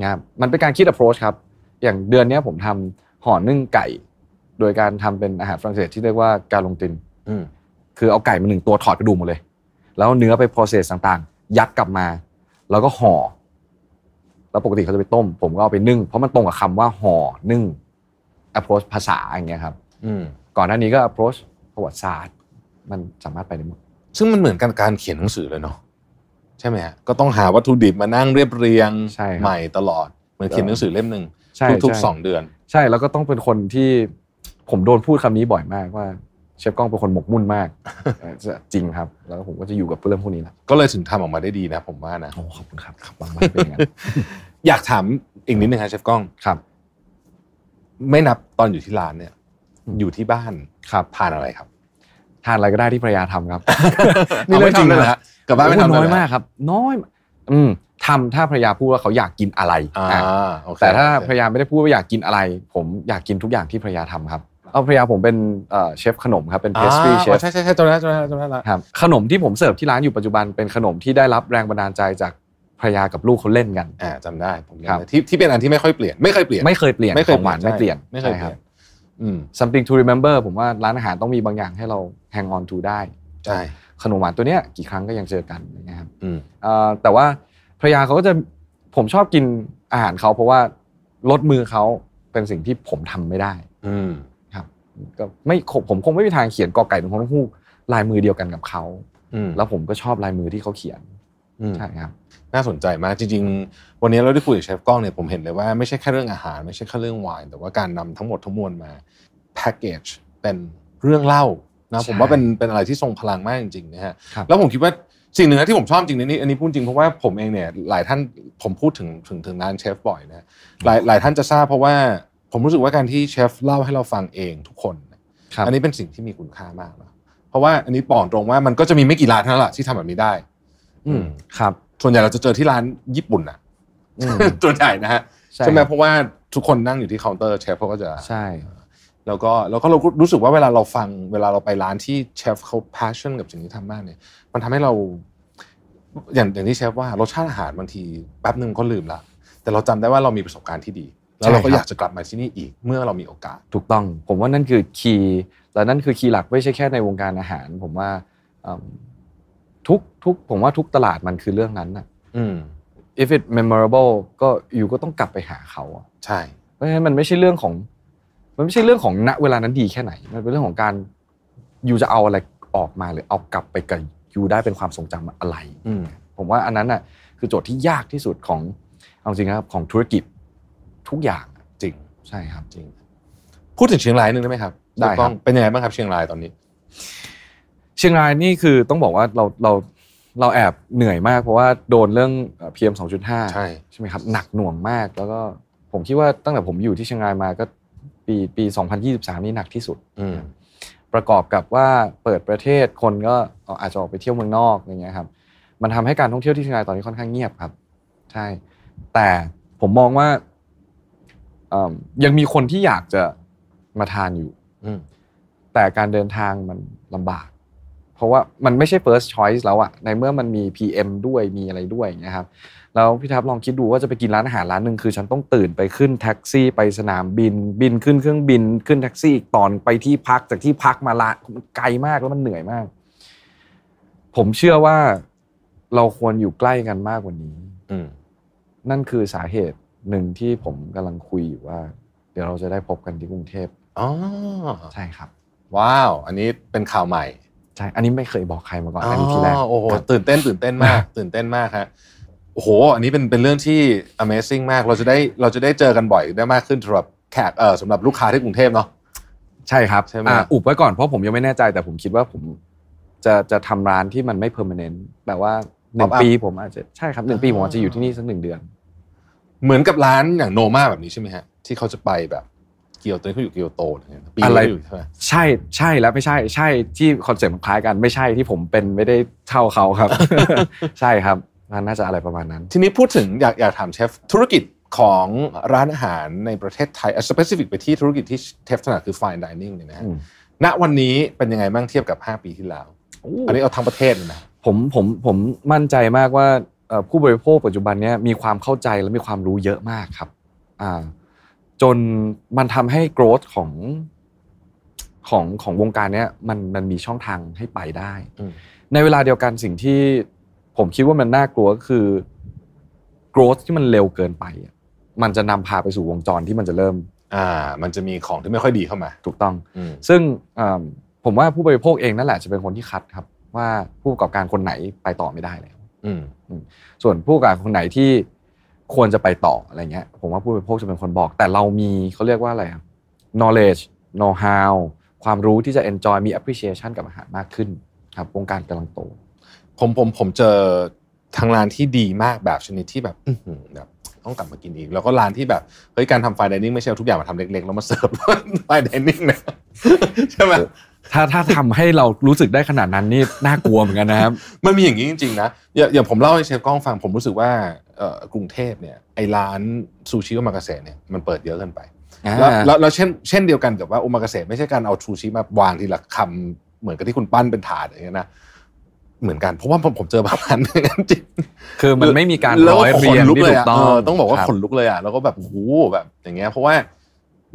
นะมันเป็นการคิด approach ครับ อย่างเดือนนี้ผมทำห่อนึ่งไก่ โดยการทำเป็นอาหารฝรั่งเศสที่เรียกว่าการลงตินคือเอาไก่มาหนึ่งตัวถอดกระดูกหมดเลย แล้วเนื้อไป process ต่างๆ ยัดกลับมา แล้วก็ห่อ แล้วปกติเขาจะไปต้ม ผมก็เอาไปนึ่ง เพราะมันตรงกับคำว่าห่อนึ่ง approach ภาษาอย่างเงี้ยครับก่อนหน้านี้ก็ approach ประวัติศาสตร์มันสามารถไปได้หมดซึ่งมันเหมือนกันการเขียนหนังสือเลยเนาะ ใช่ไหมฮะ ก็ต้องหาวัตถุดิบมานั่งเรียบเรียงใใหม่ตลอดเหมือนเขียนหนังสือเล่มหนึ่งทุกๆสองเดือน ใช่ แล้วก็ต้องเป็นคนที่ผมโดนพูดคำนี้บ่อยมากว่า เชฟกล้องเป็นคนหมกมุ่นมาก จริงครับ แล้วผมก็จะอยู่กับเรื่องพวกนี้แหละ ก็เลยถึงทำออกมาได้ดีนะผมว่านะขอบคุณครับขอบคุณมากเป็นอยางอยากถามอีกนิดนึงครับเชฟกล้อง ครับ ไม่นับตอนอยู่ที่ร้านเนี่ย อยู่ที่บ้าน ครับทานอะไรครับทานอะไรก็ได้ที่ภรรยาทำครับนี่เรื่องจริงนะกับบ้านไม่ทำน้อยมากครับ น้อย อืมทำถ้าภรรยาพูดว่าเขาอยากกินอะไรแต่ถ้าภรรยาไม่ได้พูดว่าอยากกินอะไร ผมอยากกินทุกอย่างที่ภรรยาทำครับเอาภรรยาผมเป็นเชฟขนมครับเป็นเพสตรีเชฟใช่ใช่ใช่จงนั้จงนั้จงนั้ละครับขนมที่ผมเสิร์ฟที่ร้านอยู่ปัจจุบันเป็นขนมที่ได้รับแรงบันดาลใจจากภรรยากับลูกเขาเล่นกันอ่าจำได้ผมจำได้ที่ที่เป็นอันที่ไม่ค่อยเปลี่ยนไม่เคยเปลี่ยนไม่เคยเปลี่ยนไม่เคยหวานไม่เปลี่ยนไม่เคยครับ something to remember ผมว่าร้านอาหารต้องมีบางอย่างให้เรา hang on to ได้ ใช่ ขนมหวานตัวเนี้ยกี่ครั้งก็ยังเจอกันนะครับแต่ว่าภรรยาเขาก็จะผมชอบกินอาหารเขา เพราะว่ารสมือเขาเป็นสิ่งที่ผมทำไม่ได้อืครับก็ไม่ผมคงไม่มีทางเขียนกอไก่ของคนคูกลายมือเดียวกันกับเขาแล้วผมก็ชอบลายมือที่เขาเขียนใช่ครับน่าสนใจมากจริง ๆ วันนี้เราได้คุยกับเชฟกล้องเนี่ยผมเห็นเลยว่าไม่ใช่แค่เรื่องอาหารไม่ใช่แค่เรื่องไวน์แต่ว่าการนำทั้งหมดทั้งมวลมาแพ็กเกจเป็นเรื่องเล่านะผมว่าเป็นเป็นอะไรที่ทรงพลังมากจริงๆนะฮะแล้วผมคิดว่าสิ่งหนึ่งที่ผมชอบจริงในนี้อันนี้พูดจริงเพราะว่าผมเองเนี่ยหลายท่านผมพูดถึงถึงถึงน้านเชฟบ่อยนะหลายหลายท่านจะทราบเพราะว่าผมรู้สึกว่าการที่เชฟเล่าให้เราฟังเองทุกคนอันนี้เป็นสิ่งที่มีคุณค่ามากนะเพราะว่าอันนี้บอกตรงว่ามันก็จะมีไม่กี่ร้านเท่านั้นแหละที่ทำแบบนี้ได้อืมครับส่วนใหญ่เราจะเจอที่ร้านญี่ปุ่นอ่ะตัวใหญ่นะฮะใช่ไหมเพราะว่าทุกคนนั่งอยู่ที่เคาน์เตอร์เชฟเขาก็จะใช่แล้วก็แล้วก็เรารู้สึกว่าเวลาเราฟังเวลาเราไปร้านที่เชฟเขา passion กับสิ่งที่ทำมากเนี่ยมันทำให้เรา อย่างอย่างที่เชฟว่า รสชาติอาหารบางทีแป๊บหนึ่งก็ลืมละแต่เราจำได้ว่าเรามีประสบการณ์ที่ดี แล้วเราก็อยากจะกลับมาที่นี่อีก เมื่อเรามีโอกาส ถูกต้อง ผมว่านั่นคือคีย์และนั่นคือคีย์หลักไม่ใช่แค่ในวงการอาหาร ผมว่าทุกทุกผมว่าทุกตลาดมันคือเรื่องนั้นน่ะ อืม if it memorable ก็อยู่ก็ต้องกลับไปหาเขาใช่ เพราะฉะนั้นมันไม่ใช่เรื่องของมันไม่ใช่เรื่องของณเวลานั้นดีแค่ไหนมันเป็นเรื่องของการอยู่จะเอาอะไรออกมา หรือเอากลับไปกับยูได้เป็นความทรงจำอะไรผมว่าอันนั้นอ่ะ คือโจทย์ที่ยากที่สุดของเอาจริงครับของธุรกิจ ทุกอย่างจริง ใช่ครับจริง พูดถึงเชียงรายหนึ่งได้ไหมครับได้ครับเป็นยังไงบ้างครับเชียงรายตอนนี้เชียงรายนี่คือต้องบอกว่าเราเราเราแอบเหนื่อยมากเพราะว่าโดนเรื่อง PM ุดใช่ใช่ไหมครับหนักหน่วงมาก แล้วก็ผมคิดว่าตั้งแต่ผมอยู่ที่เชียงรายมาก็ ปีปีสองพันยี่สสิบามนี่หนักที่สุดประกอบกับว่าเปิดประเทศคนก็อาจจะออกไปเที่ยวเมืองนอกอย่างเงี้ยครับ มันทำให้การท่องเที่ยวที่เชียงรายตอนนี้ค่อนข้างเงียบครับ ใช่ แต่ผมมองว่ายังมีคนที่อยากจะมาทานอยู่แต่การเดินทางมันลำบากเพราะว่ามันไม่ใช่ first choice แล้วอะในเมื่อมันมี PM ด้วย มีอะไรด้วยนะครับ แล้วพี่ทับลองคิดดูว่าจะไปกินร้านอาหารร้านหนึ่งคือฉันต้องตื่นไปขึ้นแท็กซี่ ไปสนามบิน บินขึ้นเครื่องบิน ขึ้นแท็กซี่อีกตอนไปที่พักจากที่พักมาละไกลมากแล้วมันเหนื่อยมาก ผมเชื่อว่าเราควรอยู่ใกล้กันมากกว่านี้ นั่นคือสาเหตุหนึ่งที่ผมกำลังคุยอยู่ว่า เดี๋ยวเราจะได้พบกันที่กรุงเทพอ๋อใช่ครับ ว้าว อันนี้เป็นข่าวใหม่ใช่ อันนี้ไม่เคยบอกใครมาก่อน อันนี้ทีแรกโอ้โหตื่นเต้นตื่นเต้นมาก ตื่นเต้นมากฮะโอ้โห อันนี้เป็นเป็นเรื่องที่ Amazing มาก เราจะได้เราจะได้เจอกันบ่อยได้มากขึ้นสำหรับแขกเอ่อสำหรับลูกค้าที่กรุงเทพเนาะใช่ครับใช่ไหมอุบไว้ก่อนเพราะผมยังไม่แน่ใจแต่ผมคิดว่าผมจะจะทำร้านที่มันไม่เพอร์มานนแบบว่าหนึ่งปี ผมอาจจะ ใช่ครับหนึ่งปีผมอาจจะอยู่ที่นี่สักหนึ่งเดือน เหมือนกับร้านอย่างโนมาแบบนี้ใช่ไหมฮะ ที่เขาจะไปแบบเกียวตัวนี้เขาอยู่เกียวโตปีอะไรใช่ใช่แล้วไม่ใช่ใช่ที่คอนเซ็ปต์มันคล้ายกันไม่ใช่ที่ผมเป็นไม่ได้เท่าเขาครับ ใช่ครับ น่าจะอะไรประมาณนั้น ทีนี้พูดถึงอยากอยากถามเชฟ ธุรกิจของร้านอาหารในประเทศไทยอ่ะสเปซิฟิกไปที่ธุรกิจที่เชฟถนัดคือ fine dining เนี่ยนะณวันนี้เป็นยังไงบ้างเทียบกับ 5 ปีที่แล้วอันนี้เอาทั้งประเทศนะผมผมผมมั่นใจมากว่าผู้บริโภคปัจจุบันนี้มีความเข้าใจและมีความรู้เยอะมากครับอ่าจนมันทำให้ growth ของของของวงการเนี้ยมันมันมีช่องทางให้ไปได้ในเวลาเดียวกันสิ่งที่ผมคิดว่ามันน่ากลัวก็คือ growth ที่มันเร็วเกินไปมันจะนำพาไปสู่วงจรที่มันจะเริ่ม อ่า มันจะมีของที่ไม่ค่อยดีเข้ามาถูกต้อง ซึ่งผมว่าผู้บริโภคเองนั่นแหละจะเป็นคนที่คัดครับ ว่าผู้ประกอบการคนไหนไปต่อไม่ได้แล้วส่วนผู้ประกอบการคนไหนที่ควรจะไปต่ออะไรเงี้ยผมว่าผู้บริโภคจะเป็นคนบอก แต่เรามีเขาเรียกว่าอะไรครับ knowledge know how ความรู้ที่จะ enjoy มี appreciation กับอาหารมากขึ้นครับ วงการกำลังโต ผมผมผมเจอทางร้านที่ดีมากแบบชนิดที่แบบแบบต้องกลับมากินอีก แล้วก็ร้านที่แบบเฮ้ยการทำไฟดิเนิ่งไม่ใช่ทุกอย่างมาทำเล็กๆแล้วมาเสิร์ฟไฟดิเนิ่งนะใช่ไหมถ้าถ้าทำให้เรารู้สึกได้ขนาดนั้นนี่น่ากลัวเหมือนกันนะครับ มันมีอย่างนี้จริงๆนะ อย่าาผมเล่าให้เชฟกล้องฟัง ผมรู้สึกว่ากรุงเทพเนี่ยไอร้าน ซูชิโอมากาเสะเนี่ยมันเปิดเยอะเกินไปแล้วแล้วเช่นเช่นเดียวกันแตบว่าโอมากาเสะไม่ใช่การเอาซูชิมา วางทีละคำ เหมือนกับที่คุณปั้นเป็นถาดอย่างเงี้ยนะเหมือนกันเพราะว่าผมผมเจอประมาณนั้นจริง คือมันไม่มีการร้อยเรียงที่ถูกต้องต้องบอกว่าขนลุกเลยอ่ะแล้วก็แบบโอ้โหแบบอย่างเงี้ยเพราะว่า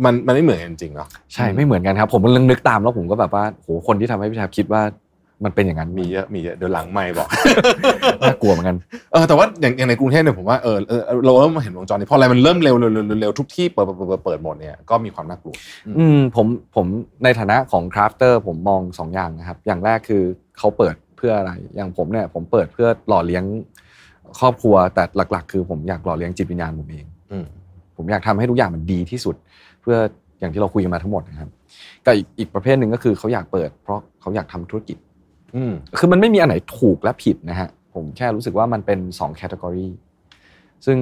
มันมันไม่เหมือนกันจริงเนาะใช่ไม่เหมือนกันครับ ผมมันนึกตามแล้วผมก็แบบว่าโหคนที่ทำให้พี่ชาคิดว่า มันเป็นอย่างนั้นมีเยอะ มีเยอะเดี๋ยวหลังไม่บอกน่ากลัวเหมือนกัน เออแต่ว่าอย่างอย่างในกรุงเทพเนี่ยผมว่าเออเราเริ่มมาเห็นวงจรนี้ พออะไร มันเริ่มเร็วเร็วเร็วทุกที่เปิดเปิดเปิดหมดเนี่ยก็มีความน่ากลัวอืมผมผมในฐานะของคราฟเตอร์ผมมองสองอย่างนะครับ อย่างแรกคือเขาเปิดเพื่ออะไรอย่างผมเนี่ยผมเปิดเพื่อหล่อเลี้ยงครอบครัวแต่หลักๆ คือผมอยากหล่อเลี้ยงจิตวิญญาณผมเอง อืผมอยากทำให้ทุกอย่างมันดีที่สุดเพื่ออย่างที่เราคุยกันมาทั้งหมดนะครับกับอีกประเภทหนึ่งก็คือเขาอยากเปิด เพราะเขาอยากทำธุรกิจคือมันไม่มีอันไหนถูกและผิดนะฮะผมแค่รู้สึกว่ามันเป็นสองแคตตากรีซึ่ง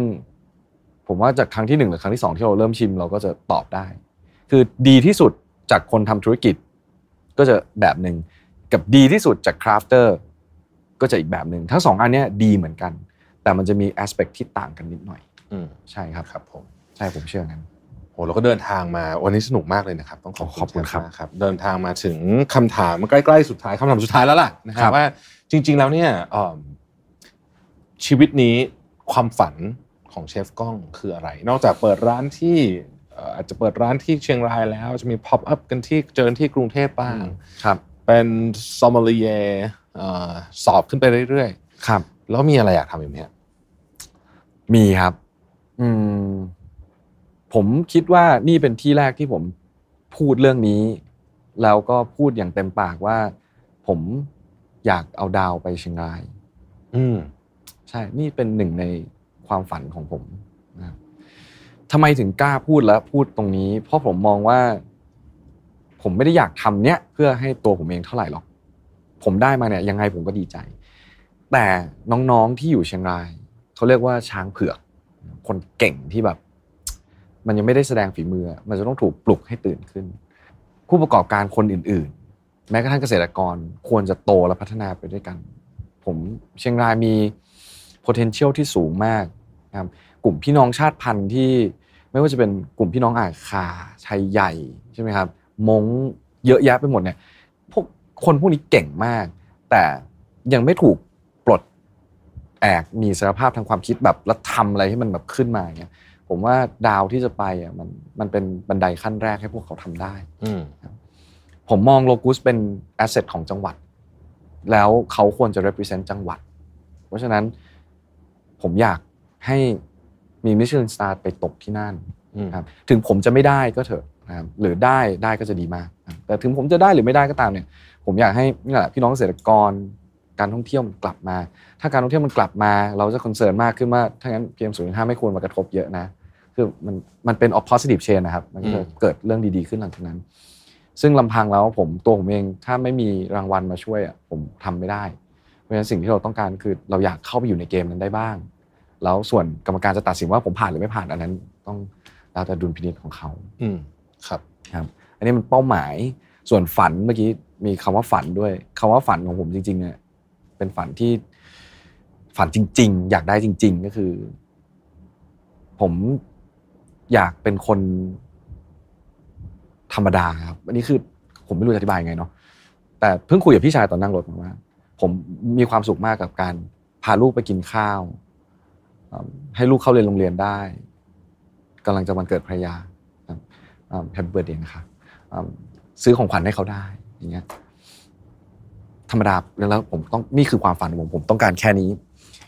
ผมว่าจากครั้งที่หนึ่งหรือครั้งที่สองที่เราเริ่มชิม เราก็จะตอบได้ คือดีที่สุดจากคนทำธุรกิจก็จะแบบหนึ่งกับดีที่สุดจากคราฟเตอร์ก็จะอีกแบบหนึ่งทั้งสองอันนี้ดีเหมือนกัน แต่มันจะมีแอสเปคที่ต่างกันนิดหน่อยใช่ครับครับ ผมใช่ผมเชื่องั้นโอ้เราก็เดินทางมาวันนี้สนุกมากเลยนะครับ ต้องขอขอบคุณครับครับ เดินทางมาถึงคำถามใกล้ๆ สุดท้ายคำถามสุดท้ายแล้วล่ะนะครับ ว่า จริงๆ แล้วเนี่ย ชีวิตนี้ความฝันของเชฟก้องคืออะไร นอกจากเปิดร้านที่ อาจจะเปิดร้านที่เชียงรายแล้วจะมีพ็อปอัพกันที่เจอที่กรุงเทพบ้างครับ เป็นซอมเมลีเยสอบขึ้นไปเรื่อยๆ ครับแล้วมีอะไรอยากทำอีกไหมมีครับ อืมผมคิดว่านี่เป็นที่แรกที่ผมพูดเรื่องนี้ แล้วก็พูดอย่างเต็มปากว่า ผมอยากเอาดาวไปเชียงราย อืมใช่นี่เป็นหนึ่งในความฝันของผมนะทำไมถึงกล้าพูดและพูดตรงนี้เพราะผมมองว่า ผมไม่ได้อยากทำเนี้ยเพื่อให้ตัวผมเองเท่าไหร่หรอก ผมได้มาเนี่ย ยังไงผมก็ดีใจ แต่น้องๆที่อยู่เชียงราย เขาเรียกว่าช้างเผือกคนเก่งที่แบบมันยังไม่ได้แสดงฝีมือ มันจะต้องถูกปลุกให้ตื่นขึ้น ผู้ประกอบการคนอื่นๆ แม้กระทั่งเกษตรกรควรจะโตและพัฒนาไปด้วยกัน ผมเชียงรายมี potential ที่สูงมากนะครับ กลุ่มพี่น้องชาติพันธุ์ที่ไม่ว่าจะเป็นกลุ่มพี่น้องอ่างคา ชัยใหญ่ใช่ไหมครับมงเยอะแยะไปหมดเนี่ยพวกคนพวกนี้เก่งมาก แต่ยังไม่ถูกปลดแอก มีสารภาพทางความคิดแบบและทำอะไรให้มันแบบขึ้นมาเนี่ยผมว่าดาวที่จะไปอ่ะมันมันเป็นบันไดขั้นแรกให้พวกเขาทำได้ผมมองโลกุสเป็นแอสเซทของจังหวัดแล้วเขาควรจะ represent จังหวัด เพราะฉะนั้น ผมอยากให้มีมิชลินสตาร์ไปตกที่นั่นครับถึงผมจะไม่ได้ก็เถอะนะครับหรือได้ได้ก็จะดีมากแต่ถึงผมจะได้หรือไม่ได้ก็ตามเนี่ย ผมอยากให้นี่แหละพี่น้องเกษตรกรการท่องเที่ยวมันกลับมา ถ้าการท่องเที่ยวมันกลับมาเราจะคอนเซิร์นมากขึ้นว่าถ้างั้นพีเอ็มศูนย์ห้าไม่ควรมากระทบเยอะนะคือมันมันเป็นออฟโพซิทีฟเชนนะครับ มันก็จะเกิดเรื่องดี ๆ ขึ้นหลังจากนั้น ซึ่งลำพังแล้วผมตัวผมเองถ้าไม่มีรางวัลมาช่วยอ่ะผมทำไม่ได้เพราะฉะนั้นสิ่งที่เราต้องการคือเราอยากเข้าไปอยู่ในเกมนั้นได้บ้าง แล้วส่วนกรรมการจะตัดสินว่าผมผ่านหรือไม่ผ่าน อันนั้นต้องแล้วแต่ดุลพินิจของเขา อืครับครับ อันนี้มันเป้าหมายส่วนฝันเมื่อกี้มีคำว่าฝันด้วยคำว่าฝันของผมจริง ๆเนี่ยเป็นฝันที่ฝันจริง ๆ อยากได้จริง ๆ ก็คือ ผมอยากเป็นคนธรรมดาครับอันนี้คือผมไม่รู้จะอธิบายไงเนาะแต่เพิ่งคุยกับพี่ชายตอนนั่งรถมาว่า ผมมีความสุขมากกับการพาลูกไปกินข้าวให้ลูกเข้าเรียนโรงเรียนได้ กำลังจะวันเกิดภรรยาแฮปปี้เบิร์ดเดย์นะคะซื้อของขวัญให้เขาได้อย่างเงี้ยธรรมดาแล้วผมต้องนี่คือความฝันของผมผมต้องการแค่นี้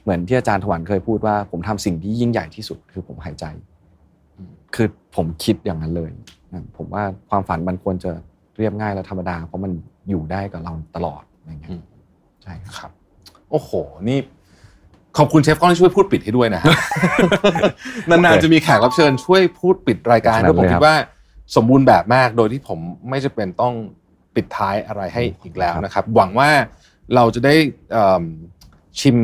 เหมือนที่อาจารย์ถวันเคยพูดว่า ผมทำสิ่งที่ยิ่งใหญ่ที่สุด คือผมหายใจคือผมคิดอย่างนั้นเลย ผมว่าความฝันมันควรจะเรียบง่ายและธรรมดาเพราะมันอยู่ได้กับเราตลอดอย่างเงี้ยใช่ครับ โอ้โห นี่ ขอบคุณเชฟก้อนที่ช่วยพูดปิดให้ด้วยนะนานๆจะมีแขกรับเชิญช่วยพูดปิดรายการด้วยผมคิดว่าสมบูรณ์แบบมากโดยที่ผมไม่จะเป็นต้องปิดท้ายอะไรให้อีกแล้วนะครับ หวังว่าเราจะได้ชิม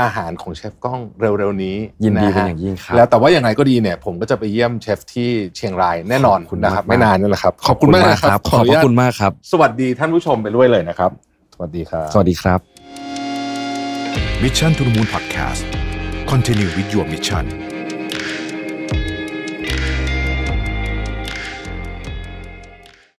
อาหารของเชฟก้องเร็วๆนี้ยินดีเป็นอย่างยิ่งครับแล้วแต่ว่าอย่างไรก็ดีเนี่ยผมก็จะไปเยี่ยมเชฟที่เชียงรายแน่นอนคุณนะครับไม่นานนี่แหละครับขอบคุณมากครับขอบคุณมากครับสวัสดีท่านผู้ชมไปด้วยเลยนะครับสวัสดีครับสวัสดีครับ Mission to the Moon Podcast Continue with your mission